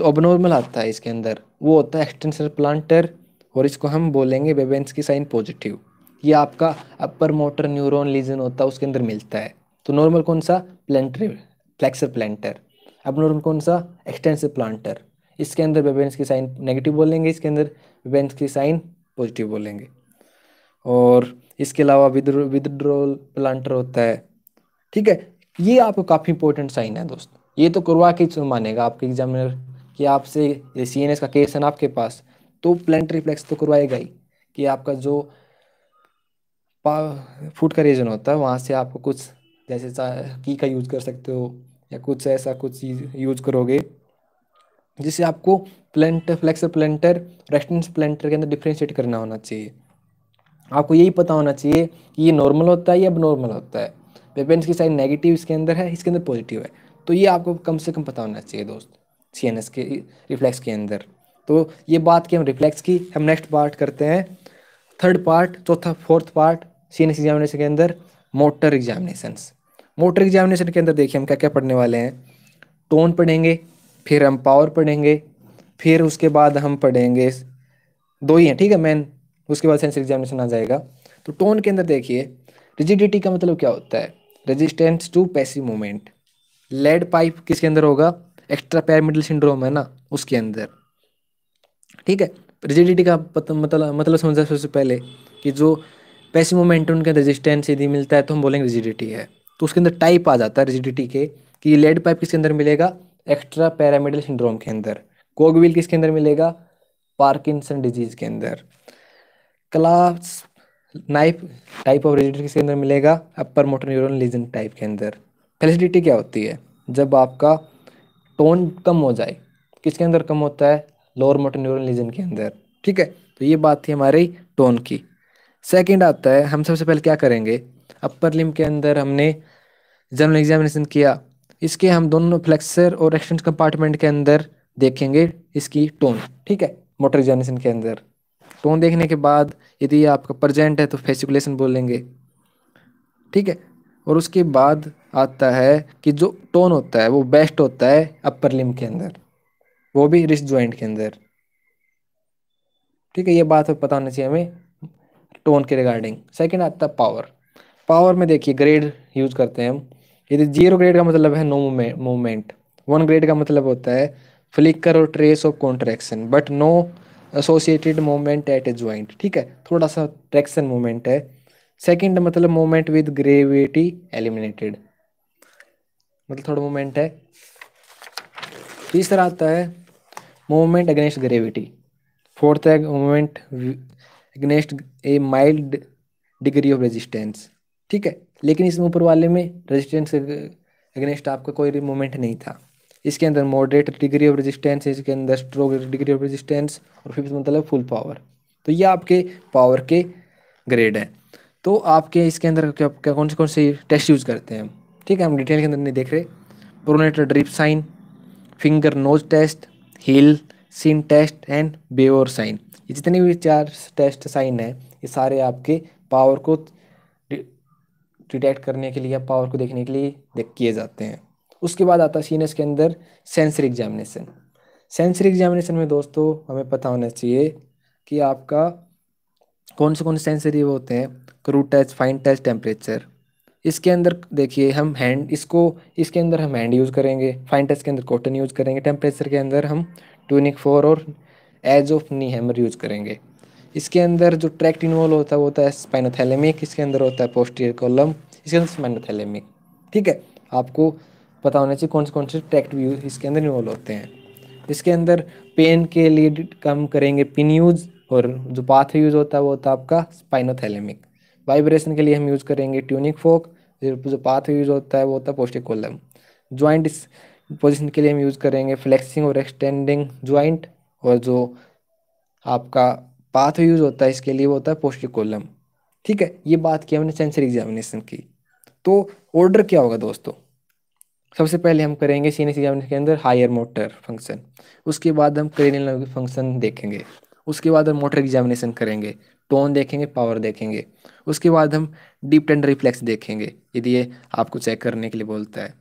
अब नॉर्मल आता है इसके अंदर वो होता है एक्सटेंसर प्लांटर और इसको हम बोलेंगे बेबेंस की साइन पॉजिटिव ये आपका अपर मोटर न्यूरोन लीजन होता है उसके अंदर मिलता है तो नॉर्मल कौन सा प्लेंटर फ्लेक्सर प्लेंटर अब नॉर्मल कौन सा एक्सटेंसर प्लांटर इसके अंदर वेबेंस की साइन नेगेटिव बोलेंगे इसके अंदर वेबेंस की साइन पॉजिटिव बोलेंगे और इसके अलावा विद्रोल प्लांटर होता है ठीक है ये आपको काफ़ी इंपॉर्टेंट साइन है दोस्त ये तो करवा के मानेगा आपके एग्जामिनर कि आपसे सी एन एस का केस है आपके पास तो प्लांट रिफ्लेक्स तो करवाएगा ही कि आपका जो फूड का रीजन होता है वहाँ से आपको कुछ जैसे की का यूज कर सकते हो या कुछ ऐसा कुछ यूज करोगे जिसे आपको plantar flexor plantar resistance plantar के अंदर डिफ्रेंशिएट करना होना चाहिए आपको यही पता होना चाहिए कि ये नॉर्मल होता है या अब नॉर्मल होता है पेपेंस की साइड नेगेटिव इसके अंदर है इसके अंदर पॉजिटिव है तो ये आपको कम से कम पता होना चाहिए दोस्त सी के रिफ्लेक्स के अंदर तो ये बात की हम रिफ्लेक्स की हम नेक्स्ट पार्ट करते हैं थर्ड पार्ट चौथा fourth part C N examination के अंदर मोटर एग्जामिनेशन मोटर एग्जामिनेशन के अंदर देखिए हम क्या क्या पढ़ने वाले हैं टोन पढ़ेंगे फिर हम पावर पढ़ेंगे फिर उसके बाद हम पढ़ेंगे दो ही हैं ठीक है मैन उसके बाद सेंस एग्जामिनेशन आ जाएगा तो टोन के अंदर देखिए रिजिडिटी का मतलब क्या होता है resistance to passive movement lead pipe किसके अंदर होगा एक्स्ट्रा पैरामिडल सिंड्रोम है ना उसके अंदर ठीक है रिजिडिटी का मतलब मतलब समझा सबसे पहले कि जो पैसिव मोमेंट उनके अंदर रेजिस्टेंस यदि मिलता है तो हम बोलेंगे रिजिडिटी है तो उसके अंदर टाइप आ जाता है रिजिडिटी के कि लेड पाइप किसके अंदर मिलेगा एक्स्ट्रा पैरामिडल सिंड्रोम के अंदर कोगविल किसके अंदर मिलेगा पार्किंसन डिजीज के अंदर क्लास नाइप टाइप ऑफ रेजिडेंट किसके अंदर मिलेगा upper motor neuron lesion type के अंदर फैलिसिटी क्या होती है जब आपका टोन कम हो जाए किसके अंदर कम होता है लोअर मोटर न्यूरोन लीजन के अंदर ठीक है तो ये बात थी हमारी टोन की सेकेंड आता है हम सबसे पहले क्या करेंगे अपर लिम के अंदर हमने जनरल एग्जामिनेशन किया इसके हम दोनों फ्लेक्सर और एक्सटेंस कंपार्टमेंट के अंदर देखेंगे इसकी टोन ठीक है मोटर जनरेशन के अंदर टोन देखने के बाद यदि आपका प्रजेंट है तो फेसिकुलेशन बोलेंगे ठीक है और उसके बाद आता है कि जो टोन होता है वो बेस्ट होता है अपर लिम के अंदर वो भी रिस्ट ज्वाइंट के अंदर ठीक है ये बात पता होना चाहिए हमें टोन के रिगार्डिंग सेकंड आता है पावर पावर में देखिए ग्रेड यूज करते हैं हम यदि जीरो ग्रेड का मतलब है नो मूवमेंट वन ग्रेड का मतलब होता है फ्लिकर और trace of contraction but no associated movement at a joint ठीक है थोड़ा सा ट्रैक्शन मूवमेंट है सेकेंड मतलब मूवमेंट विद ग्रेविटी एलिमिनेटेड मतलब थोड़ा मूवमेंट है तीसरा आता है मूवमेंट अगेंस्ट ग्रेविटी फोर्थ है movement against a mild degree of resistance ठीक है लेकिन इसमें ऊपर वाले में रेजिस्टेंस अगेंस्ट आपका कोई मूवमेंट नहीं था इसके अंदर मॉडरेट डिग्री ऑफ रेजिस्टेंस इसके अंदर स्ट्रोक डिग्री ऑफ रेजिस्टेंस और फिफ्थ मतलब फुल पावर तो ये आपके पावर के ग्रेड है तो आपके इसके अंदर क्या, क्या कौन से कौन से टेस्ट यूज़ करते हैं ठीक है हम डिटेल के अंदर नहीं देख रहे pronator drift sign finger nose test heel shin test and Beevor sign ये जितने भी चार टेस्ट साइन है ये सारे आपके पावर को डिटेक्ट करने के लिए या पावर को देखने के लिए देख किए जाते हैं उसके बाद आता है सी के अंदर सेंसर एग्जामिनेशन सेंसर एग्जामिनेशन में दोस्तों हमें पता होना चाहिए कि आपका कौन से कौन से सेंसरी होते हैं crude touch fine touch temperature इसके अंदर देखिए हम हैंड इसको इसके अंदर हम हैंड यूज़ करेंगे फाइन टच के अंदर कॉटन यूज़ करेंगे टेम्परेचर के अंदर हम ट्यूनिक फोर और edge of knee hammer use करेंगे इसके अंदर जो ट्रैक्ट इन्वॉल्व होता है वो होता है स्पाइनोथैलेमिक इसके अंदर होता है पोस्टीरियर कॉलम इसके अंदर स्पाइनोथैलेमिक ठीक है आपको पता होना चाहिए कौन से कौन से ट्रैक्ट भी इसके अंदर इन्वॉल्व होते हैं इसके अंदर पेन के लिए कम करेंगे पिन यूज और जो पाथ यूज होता है वो होता है आपका स्पाइनोथैलेमिक वाइब्रेशन के लिए हम यूज करेंगे ट्यूनिक फोक जो पाथ यूज होता है वो होता है पोस्टिक कॉलम ज्वाइंट पोजिशन के लिए हम यूज करेंगे फ्लेक्सिंग और एक्सटेंडिंग ज्वाइंट और जो आपका पाथ यूज होता है इसके लिए वो होता है पोस्टिकोलम ठीक है ये बात की हमने सेंसरी एग्जामिनेशन की तो ऑर्डर क्या होगा दोस्तों सबसे पहले हम करेंगे सीनियस एग्जामिनेशन के अंदर हायर मोटर फंक्शन उसके बाद हम नर्व फंक्शन देखेंगे उसके बाद हम मोटर एग्जामिनेशन करेंगे टोन देखेंगे पावर देखेंगे उसके बाद हम डीप टेंड रिफ्लेक्स देखेंगे यदि ये आपको चेक करने के लिए बोलता है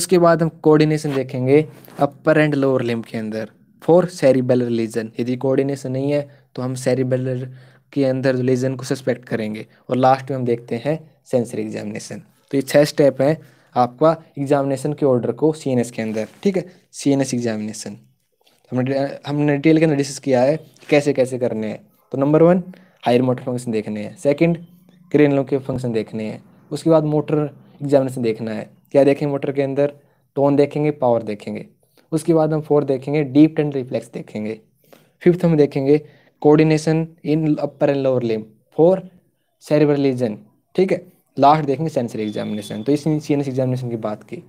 उसके बाद हम कोऑर्डिनेशन देखेंगे अपर एंड लोअर लिम्ब के अंदर फॉर सेरिबेलर लीजन यदि कोऑर्डिनेशन नहीं है तो हम सेरिबेलर के अंदर लीजन को सस्पेक्ट करेंगे और लास्ट में हम देखते हैं सेंसरी एग्जामिनेशन तो ये छः स्टेप हैं आपका एग्जामिनेशन के ऑर्डर को सी के अंदर ठीक है सी एग्जामिनेशन हमने हमने डिटेल के अंदर डिस्कस किया है कैसे कैसे करने हैं तो number one higher motor function देखने हैं सेकंड क्रेनलों के फंक्शन देखने हैं उसके बाद मोटर एग्जामिनेशन देखना है क्या देखेंगे मोटर के अंदर टोन देखेंगे पावर देखेंगे उसके बाद हम फोर्थ देखेंगे डीप एंड रिफ्लेक्स देखेंगे फिफ्थ हम देखेंगे coordination in upper and lower limb for cerebral region ठीक है लास्ट देखेंगे सेंसरी एग्जामिनेशन तो इसी सी एग्जामिनेशन की बात की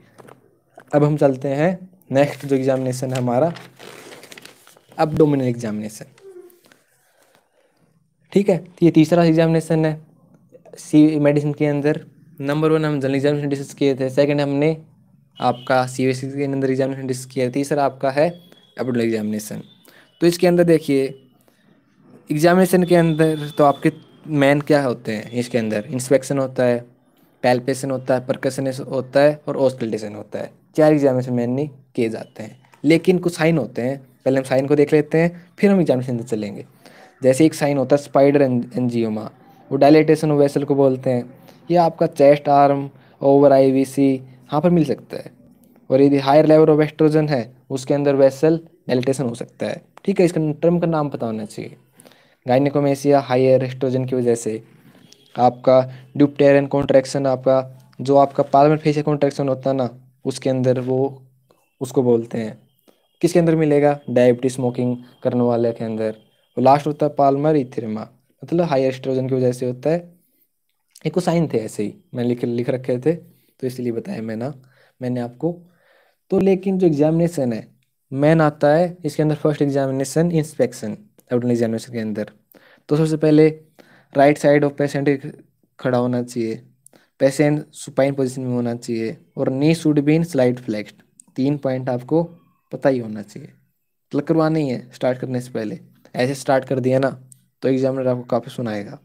अब हम चलते हैं नेक्स्ट जो एग्जामिनेशन है हमारा अब डोमिनल एग्जामिनेशन ठीक है तो ये तीसरा एग्जामिनेशन है सी मेडिसिन के अंदर नंबर वन हम जनरल एग्जामिनेशन डिस्कस किए थे सेकंड हमने आपका सी एस के अंदर एग्जामिनेशन डिस्क किया तीसरा आपका है अपडल एग्जामिनेशन तो इसके अंदर देखिए एग्जामिनेशन के अंदर तो आपके मेन क्या होते हैं इसके अंदर इंस्पेक्शन होता है पैल्पेशन होता है परकशन होता है और ऑस्टल्टेशन होता है चार एग्जामिनेशन मेनली किए जाते हैं लेकिन कुछ साइन होते हैं पहले हम साइन को देख लेते हैं फिर हम एग्जामिनेशन चलेंगे जैसे एक साइन होता है स्पाइडर एनजियोमा वो डायलेटेशन वेसल को बोलते हैं या आपका chest arm over I V C यहाँ पर मिल सकता है और यदि हायर लेवल ऑफ एस्ट्रोजन है उसके अंदर वेसल डेलिटेशन हो सकता है ठीक है इसका टर्म का नाम पता होना चाहिए गाइनिकोमेसिया हायर एस्ट्रोजन की वजह से आपका ड्यूपटेरन कॉन्ट्रैक्शन आपका जो आपका पार्लमेंट फेशियल कॉन्ट्रैक्शन होता है ना उसके अंदर वो उसको बोलते हैं किसके अंदर मिलेगा डायबिटीज स्मोकिंग करने वाले के अंदर और लास्ट होता है पालमर इथिरमा मतलब हाई एस्ट्रोजन की वजह से होता है एक साइन थे ऐसे ही मैंने लिख लिख रखे थे तो इसलिए बताया मैं ना मैंने आपको तो लेकिन जो एग्जामिनेशन है मैन आता है इसके अंदर first examination inspection adult examination के अंदर तो सबसे पहले राइट साइड ऑफ पेशेंट खड़ा होना चाहिए पेशेंट सुपाइन पोजिशन में होना चाहिए और knee should been slightly flexed तीन पॉइंट आपको पता ही होना चाहिए क्लिक मतलब करवाना ही है स्टार्ट करने से पहले ऐसे स्टार्ट कर दिया ना तो एग्जामिनर आपको काफ़ी सुनाएगा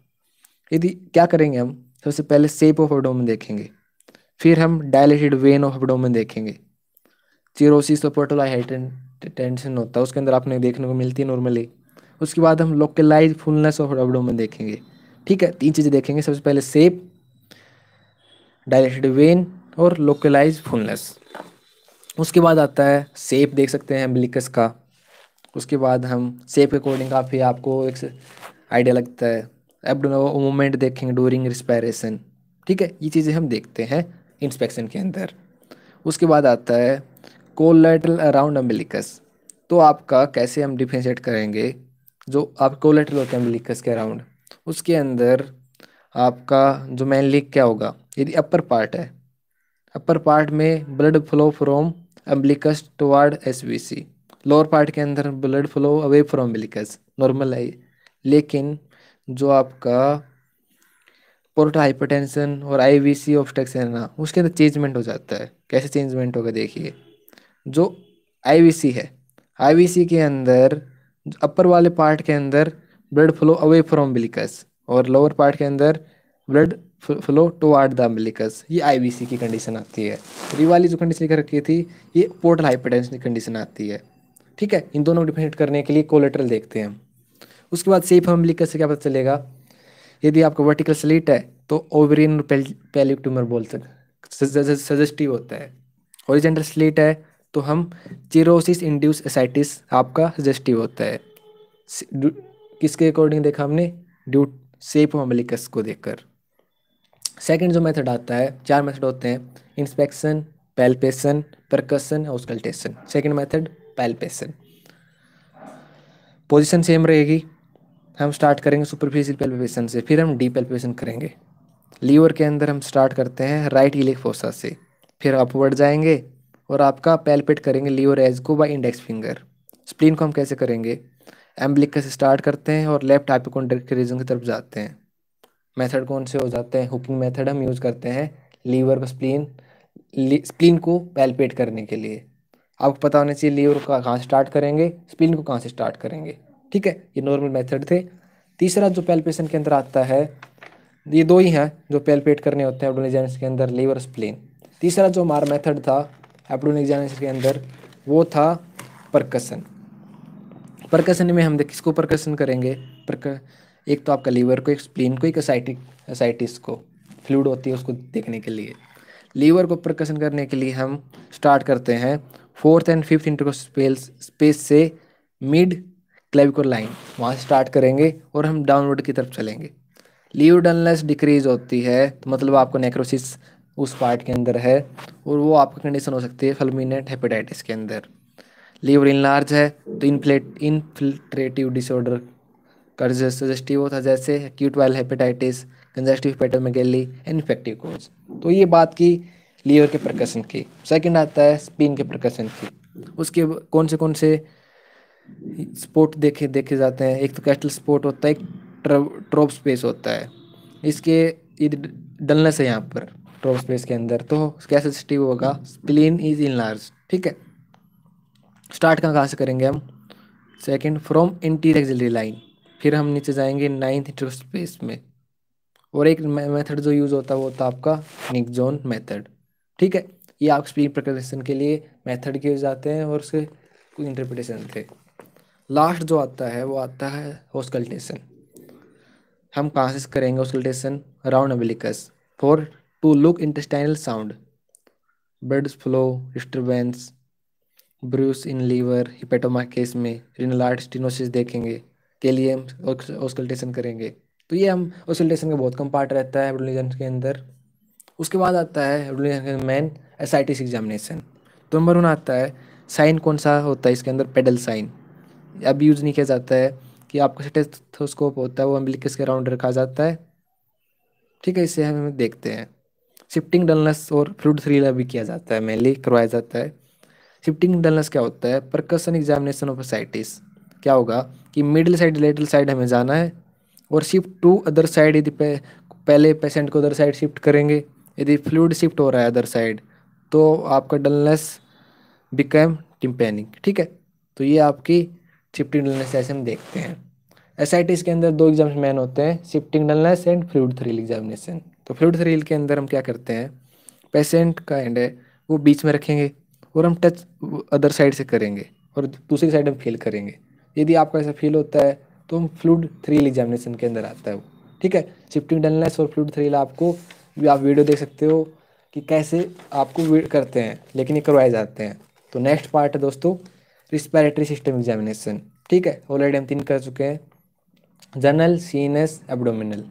यदि क्या करेंगे हम सबसे पहले सेप ऑफ एडोम देखेंगे फिर हम डायलेटेड वेन ऑफ एबडोमेन देखेंगे चिरोसिस तो पोर्टल टेंशन होता है उसके अंदर आपने देखने को मिलती है नॉर्मली उसके बाद हम लोकलाइज फुलनेस ऑफ एबडोमेन देखेंगे ठीक है तीन चीज़ें देखेंगे सबसे पहले सेप डायलेटेड वेन और लोकलाइज फुलनेस उसके बाद आता है सेप देख सकते हैं एम्बलिकस का उसके बाद हम सेप के अकॉर्डिंग काफ़ी आपको एक आइडिया लगता है एबडोमेन मूवमेंट देखेंगे डूरिंग रिस्पायरेशन ठीक है ये चीज़ें हम देखते हैं इंस्पेक्शन के अंदर उसके बाद आता है कोलेटल अराउंड अम्बिलिकस तो आपका कैसे हम डिफ्रेंशिएट करेंगे जो आप कोलेटल होते हैं अम्बिलिकस के अराउंड उसके अंदर आपका जो मेन लीक क्या होगा यदि अपर पार्ट है अपर पार्ट में blood flow from umbilicus toward सी लोअर पार्ट के अंदर blood flow away from umbilicus normal है लेकिन जो आपका पोर्टल हाइपर और आई वी सी ऑब्स्ट्रक्शन है ना उसके अंदर चेंजमेंट हो जाता है कैसे चेंजमेंट होगा देखिए जो आई वी सी है आई वी सी के अंदर अपर वाले पार्ट के अंदर blood flow away from umbilicus और लोअर पार्ट के अंदर blood flow toward the umbilicus ये आईवीसी की कंडीशन आती है ये वाली जो कंडीशन कर रखी थी ये पोर्टल हाइपरटेंशन की कंडीशन आती है ठीक है इन दोनों को डिफिनेट करने के लिए कोलेटरल देखते हैं उसके बाद सेफ अम्बिलिकस से क्या पता चलेगा यदि आपका वर्टिकल स्लीट है तो ओवरिन पेलिक ट्यूमर बोल सकते सजेस्टिव होता है ओरिजेंटल स्लीट है तो हम चिरोसिस इंड्यूस एसाइटिस आपका सजेस्टिव होता है किसके अकॉर्डिंग देखा हमने ड्यू सेप होमलिकस को देखकर सेकंड जो मेथड आता है चार मेथड होते हैं इंस्पेक्शन पैल्पेशन और auscultation second method palpation position same रहेगी हम स्टार्ट करेंगे सुपरफिशियल पेल्पेशन से फिर हम डी पेल्पेशन करेंगे लीवर के अंदर हम स्टार्ट करते हैं राइट इलिक फोसा से फिर अपवर्ड जाएंगे और आपका पेल्पेट करेंगे लीवर एज को बाई इंडेक्स फिंगर स्प्लिन को हम कैसे करेंगे एम्बलिक से स्टार्ट करते हैं और लेफ्ट आपको रीजन की तरफ जाते हैं मेथड कौन से हो जाते हैं हुकिंग मेथड हम यूज़ करते हैं लीवर को स्प्लिन स्प्लिन को पेल्पेट करने के लिए आपको पता होना चाहिए लीवर का कहाँ स्टार्ट करेंगे स्प्लिन को कहाँ से स्टार्ट करेंगे ठीक है ये नॉर्मल मेथड थे तीसरा जो पेल्पेशन के अंदर आता है ये दो ही हैं जो पेल्पेट करने होते हैं एब्डोनिजाइनिस के अंदर लीवर स्प्लेन तीसरा जो हमारा मेथड था एब्डोनिजाइनिस के अंदर वो था परकसन परकसन में हम किसको परकसन करेंगे परक एक तो आपका लीवर को एक स्प्लीन को एक असाइटिक असाइटिस को फ्लूड होती है उसको देखने के लिए लीवर को प्रकसन करने के लिए हम स्टार्ट करते हैं fourth and fifth intercostal space से मिड क्लेविकोर लाइन वहाँ से स्टार्ट करेंगे और हम डाउनवर्ड की तरफ चलेंगे डनलेस डिक्रीज होती है तो मतलब आपको नेक्रोसिस उस पार्ट के अंदर है और वो आपकी कंडीशन हो सकती है फलमिनेट हेपेटाइटिस के अंदर लीवर इनलार्ज है तो इनफ्लेट इनफिल्ट्रेटिव डिसऑर्डर सजेस्टिव होता जैसे acute viral hepatitis congestive hepatomegaly infective cause तो ये बात की लीवर के प्रकर्षण की सेकंड आता है स्पिन के प्रकर्षण की उसके कौन से कौन से स्पोर्ट देखे देखे जाते हैं एक तो कैस्टल स्पोर्ट होता है एक ट्रॉप स्पेस होता है इसके डलनेस है यहाँ पर ट्रोप स्पेस के अंदर तो कैसे स्टीव होगा स्प्लीन इज इन लार्ज ठीक है स्टार्ट कहाँ कहाँ से करेंगे हम second from anterior axillary line फिर हम नीचे जाएंगे नाइन्थ ट्रॉप स्पेस में और एक मेथड जो यूज़ होता है वो होता आपका निक जोन मेथड ठीक है ये आप स्पीड प्रकर्शन के लिए मेथड यूज जाते हैं और उसके कुछ इंटरप्रिटेशन थे लास्ट जो आता है वो आता है होस्कल्टेशन हम कहाँ करेंगे auscultation round umbilicus for to look intestinal sound blood flow disturbance bruit in liver hepatoma case में रिनलार्ड स्टिनोसिस देखेंगे के लिए हम ऑस्कल्टेशन करेंगे तो ये हम ऑस्कल्टेशन का बहुत कम पार्ट रहता है एडोलिजन के अंदर उसके बाद आता है एडोलिजन के main ascites examination तो नंबर वन आता है साइन कौन सा होता है इसके अंदर पेडल साइन अब यूज़ नहीं किया जाता है कि आपका स्टेथोस्कोप होता है वो अम्बिलिकस के अराउंड रखा जाता है ठीक है इसे हम देखते हैं शिफ्टिंग डलनेस और फ्लूड थ्रीला भी किया जाता है मेनली करवाया जाता है शिफ्टिंग डलनेस क्या होता है परकसन एग्जामिनेशन ऑफ साइटिस क्या होगा कि मिडिल साइड लेटल साइड हमें जाना है और शिफ्ट टू अदर साइड यदि पहले पेशेंट को अदर साइड शिफ्ट करेंगे यदि फ्लूड शिफ्ट हो रहा है अदर साइड तो आपका डलनेस बिकम टिम्पेनिक ठीक है तो ये आपकी शिफ्टिंग डलनेस ऐसे हम देखते हैं एस के अंदर दो एग्जाम्स मैन होते हैं shifting dullness and fluid thrill examination तो फ्लूड थ्रिल के अंदर हम क्या करते हैं पेशेंट का एंड है वो बीच में रखेंगे और हम टच अदर साइड से करेंगे और दूसरी साइड हम फील करेंगे यदि आपको ऐसा फील होता है तो हम फ्लूड थ्रिल एग्जामिनेशन के अंदर आता है वो ठीक है शिफ्टिंग डलनेस और फ्लूड थ्रिल आपको आप वीडियो देख सकते हो कि कैसे आपको करते हैं लेकिन ये करवाए जाते हैं तो नेक्स्ट पार्ट है दोस्तों रिस्पायरेटरी सिस्टम एग्जामिनेशन ठीक है ऑलरेडी हम तीन कर चुके हैं जनरल सीनस एबडोमिनल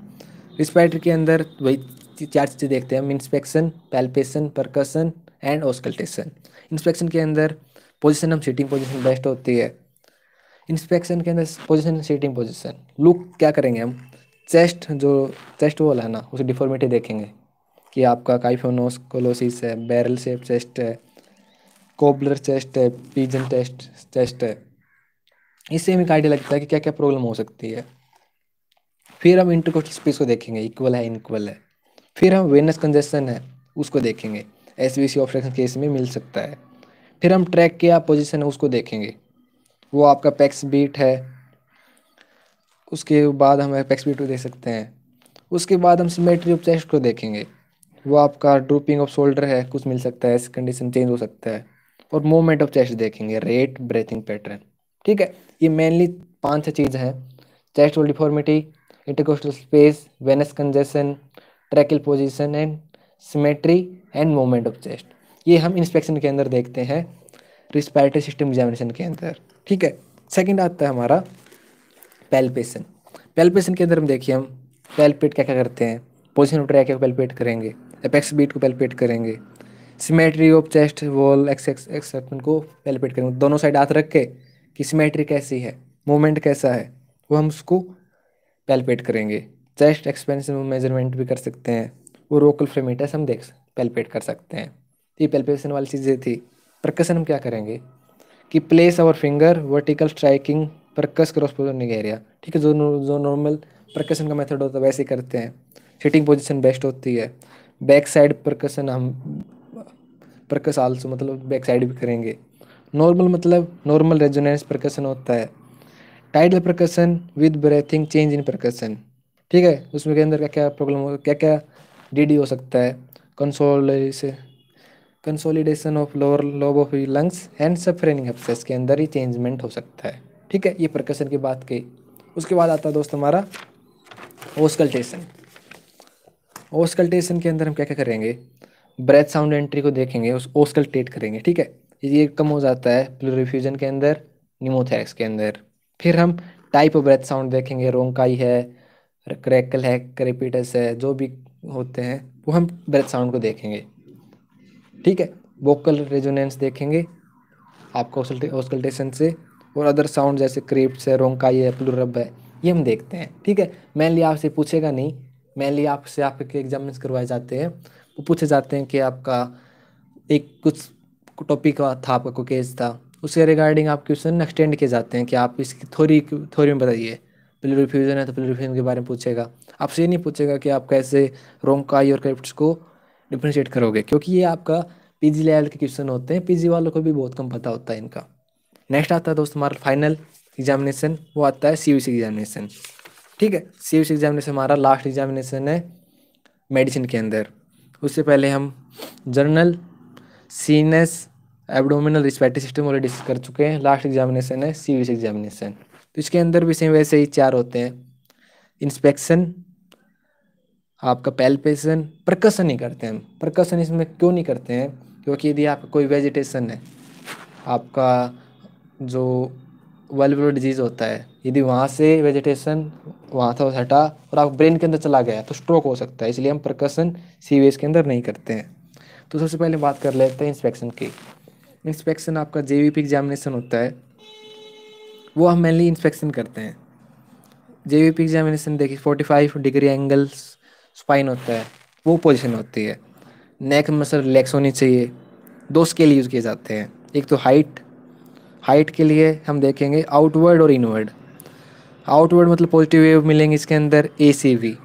रिस्पायरेटरी के अंदर वही चार चीज़ें देखते हैं हम inspection palpation percussion and auscultation inspection के अंदर पोजिशन हम सीटिंग पोजिशन बेस्ट होती है इंस्पेक्शन के अंदर पोजिशन सीटिंग पोजिशन लुक क्या करेंगे हम चेस्ट जो चेस्ट वो ना उसे डिफॉर्मिटी देखेंगे कि आपका काइफोनोस कोलोसिस है बैरल सेप चेस्ट है कोबलर चेस्ट है पीजन टेस्ट चेस्ट है इससे हमें आइडिया लगता है कि क्या क्या प्रॉब्लम हो सकती है फिर हम इंटरकोस्टल स्पेस को देखेंगे इक्वल है इनक्वल है फिर हम वेनस कंजेशन है उसको देखेंगे S B C operation case में मिल सकता है फिर हम ट्रैक क्या पोजिशन है उसको देखेंगे वो आपका पैक्स बीट है उसके बाद हम पैक्स बीट को देख सकते हैं उसके बाद हम सिमेट्री ऑफ चेस्ट को देखेंगे वो आपका ड्रूपिंग ऑफ शोल्डर है कुछ मिल सकता है ऐसी कंडीशन चेंज हो सकता है और मूवमेंट ऑफ चेस्ट देखेंगे रेट ब्रीथिंग पैटर्न ठीक है ये मेनली पांच छह चीज़ है chest wall deformity intercostal space venous congestion tracheal position and symmetry and movement of chest ये हम इंस्पेक्शन के अंदर देखते हैं रिस्पायरेटरी सिस्टम एग्जामिनेशन के अंदर ठीक है सेकंड आता है हमारा पेल्पेशन पेल्पेशन के अंदर हम देखिए हम पेल्पेट क्या क्या करते हैं पोजिशन ऑफ ट्रैक को पेल्पेट करेंगे एपेक्स बीट को पेल्पेट करेंगे सिमेट्री ऑफ चेस्ट वॉल एक्सेप्टमेंट को कैलकुलेट करेंगे दोनों साइड हाथ रख के कि सिमेट्री कैसी है मूवमेंट कैसा है वो हम उसको पैलपेट करेंगे चेस्ट एक्सपेंशन मेजरमेंट भी कर सकते हैं वो रोकल फ्रेमेटस हम देख पैलपेट कर सकते हैं ये कैलकुलेशन वाली चीज़ें थी प्रकसन हम क्या करेंगे कि place our finger vertical striking percuss cross positioning area ठीक है जो जो नॉर्मल प्रकसन का मेथड होता है वैसे करते हैं सिटिंग पोजिशन बेस्ट होती है बैक साइड प्रकसन हम प्रकस आल्सो मतलब बैक साइड भी करेंगे नॉर्मल मतलब नॉर्मल रेजोनेंस प्रकसन होता है tidal percussion with breathing change in percussion ठीक है उसमें के अंदर क्या क्या प्रॉब्लम हो क्या क्या डी हो सकता है consolation consolidation of lower lobe of lungs and subphrenic abscess के अंदर ही चेंजमेंट हो सकता है ठीक है ये प्रकसन की बात कही उसके बाद आता है दोस्त हमारा ओस्कल्टेशन ओस्कल्टेशन के अंदर हम क्या क्या करेंगे ब्रेथ साउंड एंट्री को देखेंगे उस टेट करेंगे ठीक है ये कम हो जाता है प्लूरिफ्यूजन के अंदर निमोथैक्स के अंदर फिर हम टाइप ऑफ ब्रेथ साउंड देखेंगे रोंकाई है क्रैकल है क्रेपिटस है जो भी होते हैं वो हम ब्रेथ साउंड को देखेंगे ठीक है वोकल रेजोनेंस देखेंगे आपको ऑस्कल्टेशन से और अदर साउंड जैसे क्रिप्स है रोंकाई है प्लूरब है ये हम देखते हैं ठीक है मेनली आपसे पूछेगा नहीं मेनली आपसे आपके एग्जाम करवाए जाते हैं वो पूछे जाते हैं कि आपका एक कुछ टॉपिक था आपका कोई केस था उसके रिगार्डिंग आप क्वेश्चन एक्सटेंड किए जाते हैं कि आप इसकी थोड़ी थोड़ी में बताइए प्ले रिफ्यूजन है तो प्ले रिफ्यूजन के बारे में पूछेगा आपसे ये नहीं पूछेगा कि आप कैसे रोंग का योर क्रिप्ट को डिफ्रेंशिएट करोगे क्योंकि ये आपका पीजी लेवल के क्वेश्चन होते हैं पीजी वालों को भी बहुत कम पता होता है इनका नेक्स्ट आता है दोस्त हमारा फाइनल एग्जामिनेशन वो आता है सी सी एग्जामिनेशन ठीक है सी यू सी एग्जामिनेशन हमारा लास्ट एग्जामिनेशन है मेडिसिन के अंदर उससे पहले हम जर्नल सीनेस abdominal respiratory system already discuss कर चुके हैं लास्ट एग्जामिनेशन है सी एग्जामिनेशन तो इसके अंदर भी सेम वैसे ही चार होते हैं इंस्पेक्शन आपका पैल्पेशन प्रकर्सन नहीं करते हम प्रकर्सन इसमें क्यों नहीं करते हैं क्योंकि यदि आपका कोई वेजिटेशन है आपका जो वेलब्रो डिजीज़ होता है यदि वहाँ से वेजिटेशन वहाँ था हटा और आप ब्रेन के अंदर चला गया तो स्ट्रोक हो सकता है इसलिए हम प्रकर्सन सीवेज के अंदर नहीं करते हैं तो सबसे पहले बात कर लेते हैं इंस्पेक्शन की इंस्पेक्शन आपका जे एग्जामिनेशन होता है वो हम मेनली इंस्पेक्शन करते हैं जे एग्जामिनेशन देखिए forty five degree angles spine होता है वो पोजिशन होती है नेक मसल रिलैक्स होनी चाहिए दो स्केल यूज़ किए जाते हैं एक तो हाइट हाइट के लिए हम देखेंगे आउटवर्ड और इनवर्ड आउटवर्ड मतलब पॉजिटिव वेव मिलेंगे इसके अंदर ए सी वी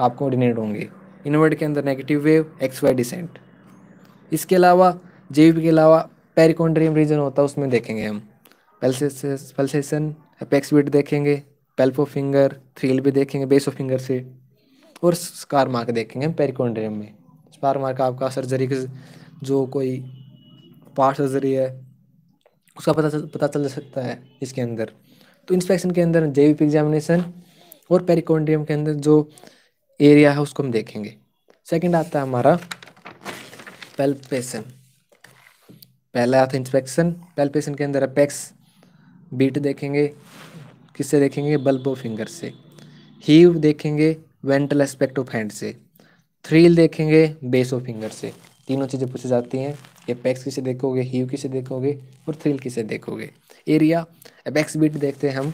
आप कोऑर्डिनेट होंगे इनवर्ड के अंदर negative wave X Y descent इसके अलावा जेवी के अलावा पेरिकोंड्रियम रीजन होता है उसमें देखेंगे हम पल्सेशन अपेक्स बीट देखेंगे पेल्पो फिंगर थ्रील भी देखेंगे बेस ऑफ फिंगर से और स्कार मार्क देखेंगे हम पेरिकोंड्रियम में स्कार मार्क आपका सर्जरी के जो कोई पार्ट सर्जरी है उसका पता चल पता चल सकता है इसके अंदर तो इंस्पेक्शन के अंदर जैविक एग्जामिनेशन और पेरिकोन्ड्रियम के अंदर जो एरिया है उसको हम देखेंगे सेकंड आता है हमारा पेल्पेशन पहला आता है इंस्पेक्शन पेल्पेशन के अंदर अपेक्स बीट देखेंगे किससे देखेंगे बल्बो फिंगर से हीव देखेंगे वेंटल एस्पेक्ट ऑफ हैंड से थ्रील देखेंगे बेस ऑफ फिंगर से तीनों चीज़ें पूछी जाती हैं एपेक्स किसे देखोगे ही किसे देखोगे और थ्रिल किसे देखोगे एरिया एपेक्स बीट देखते हैं हम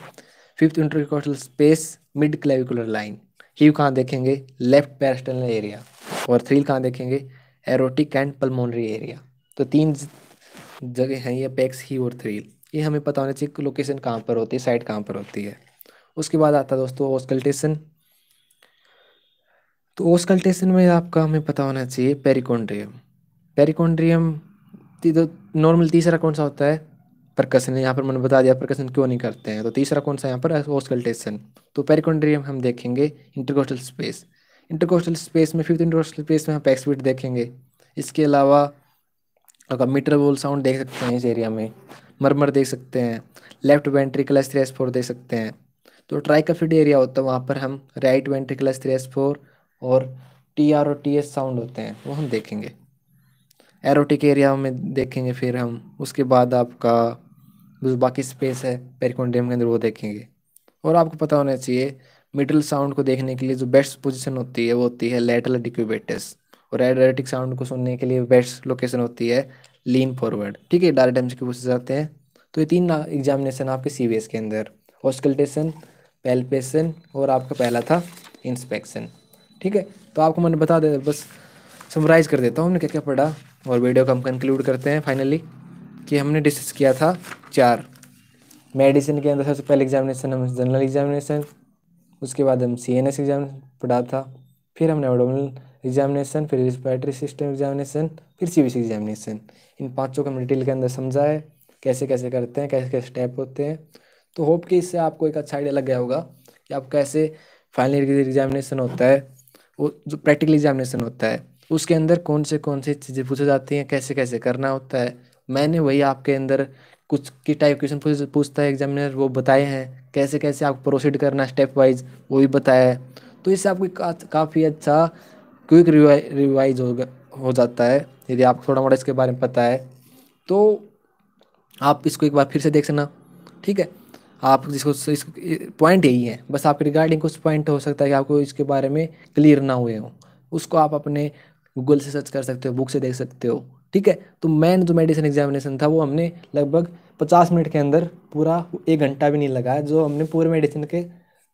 fifth intercostal space mid clavicular line ही कहाँ देखेंगे लेफ्ट पेरिस्टल एरिया और थ्रिल कहाँ देखेंगे एरोटिक एंड पल्मोनरी एरिया तो तीन जगह हैं ये पैक्स ही और थ्रील ये हमें पता होना चाहिए लोकेशन कहाँ पर होती है साइट कहाँ पर होती है उसके बाद आता है दोस्तों ऑस्कल्टेशन तो ऑस्कल्टेशन में आपका हमें पता होना चाहिए पेरिकोंड्रियम पेरिकोन्ड्रियम तो नॉर्मल तीसरा कौन सा होता है प्रकसन यहाँ पर मैंने बता दिया प्रकसन क्यों नहीं करते हैं तो तीसरा कौन सा यहाँ पर ओस्कल्टेशन तो पेरिकोन्ड्रियम हम देखेंगे इंटरकोस्टल स्पेस इंटरकोस्टल स्पेस में फिफ्थ इंटरकोस्टल स्पेस में हम पैक्सविट देखेंगे इसके अलावा अगर मीटर वोल साउंड देख सकते हैं इस एरिया में मरमर देख सकते हैं left ventricle three S four देख सकते हैं तो ट्राइकफिड एरिया होता है वहाँ पर हम right ventricle three S four और टी आर और टी एस साउंड होते हैं वो हम देखेंगे एरोटिक एरिया में देखेंगे फिर हम उसके बाद आपका जो बाकी स्पेस है पेरिकोंडियम के अंदर वो देखेंगे और आपको पता होना चाहिए मिडल साउंड को देखने के लिए जो बेस्ट पोजिशन होती है वो होती है लेटरल डिक्यूबेटस और एडरेटिक साउंड को सुनने के लिए बेस्ट लोकेशन होती है लीन फॉरवर्ड ठीक है डायरेक्ट एम्स के पूछे जाते हैं तो ये तीन एग्जामिनेशन आपके सी के अंदर ऑस्कल्टेशन पेल्पेशन और आपका पहला था इंस्पेक्शन ठीक है तो आपको मैंने बता दिया बस समराइज कर देता हूँ हमने क्या क्या पढ़ा और वीडियो को हम कंक्लूड करते हैं फाइनली कि हमने डिस्कस किया था चार मेडिसिन के अंदर सबसे पहले एग्जामिनेशन हम जनरल एग्जामिनेशन उसके बाद हम सी एन एस एग्जाम पढ़ा था फिर हमने ऑडोमल एग्जामिनेशन फिर रिस्पायरेटरी सिस्टम एग्जामिनेशन फिर सी एग्जामिनेशन इन पाँचों को हम डिटेल के अंदर समझा है कैसे कैसे करते हैं कैसे कैसे स्टेप होते हैं तो होप कि इससे आपको एक अच्छा आइडिया लग गया होगा कि आप कैसे फाइनल एग्जामिनेशन होता है वो जो प्रैक्टिकल एग्जामिनेशन होता है उसके अंदर कौन से कौन से चीज़ें पूछे जाती हैं कैसे कैसे करना होता है मैंने वही आपके अंदर कुछ की टाइप क्वेश्चन पूछता है एग्जामिनर वो बताए हैं कैसे कैसे आप प्रोसीड करना है स्टेप वाइज वो भी बताया है तो इससे आपको का, काफ़ी अच्छा क्विक रिवाइज हो हो जाता है यदि आप थोड़ा मोटा इसके बारे में पता है तो आप इसको एक बार फिर से देख सकना ठीक है आप जिसको इस पॉइंट यही है बस आपके रिगार्डिंग कुछ पॉइंट हो सकता है कि आपको इसके बारे में क्लियर ना हुए हों उसको आप अपने गूगल से सर्च कर सकते हो बुक से देख सकते हो ठीक है तो मेन जो मेडिसिन एग्जामिनेशन था वो हमने लगभग पचास मिनट के अंदर पूरा एक घंटा भी नहीं लगाया जो हमने पूरे मेडिसिन के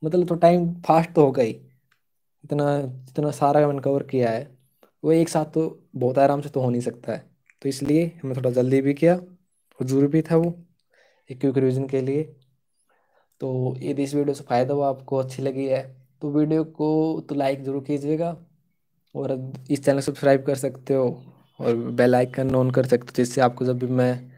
मतलब तो टाइम फास्ट तो हो गई इतना इतना सारा मैंने कवर किया है वो एक साथ तो बहुत आराम से तो हो नहीं सकता है तो इसलिए हमने थोड़ा जल्दी भी किया और जरूरी भी था वो एक क्विक रिविजन के लिए तो यदि इस वीडियो से फ़ायदा हुआ आपको अच्छी लगी है तो वीडियो को तो लाइक ज़रूर कीजिएगा और इस चैनल सब्सक्राइब कर सकते हो और बेल आइकन ऑन कर सकते हो जिससे आपको जब भी मैं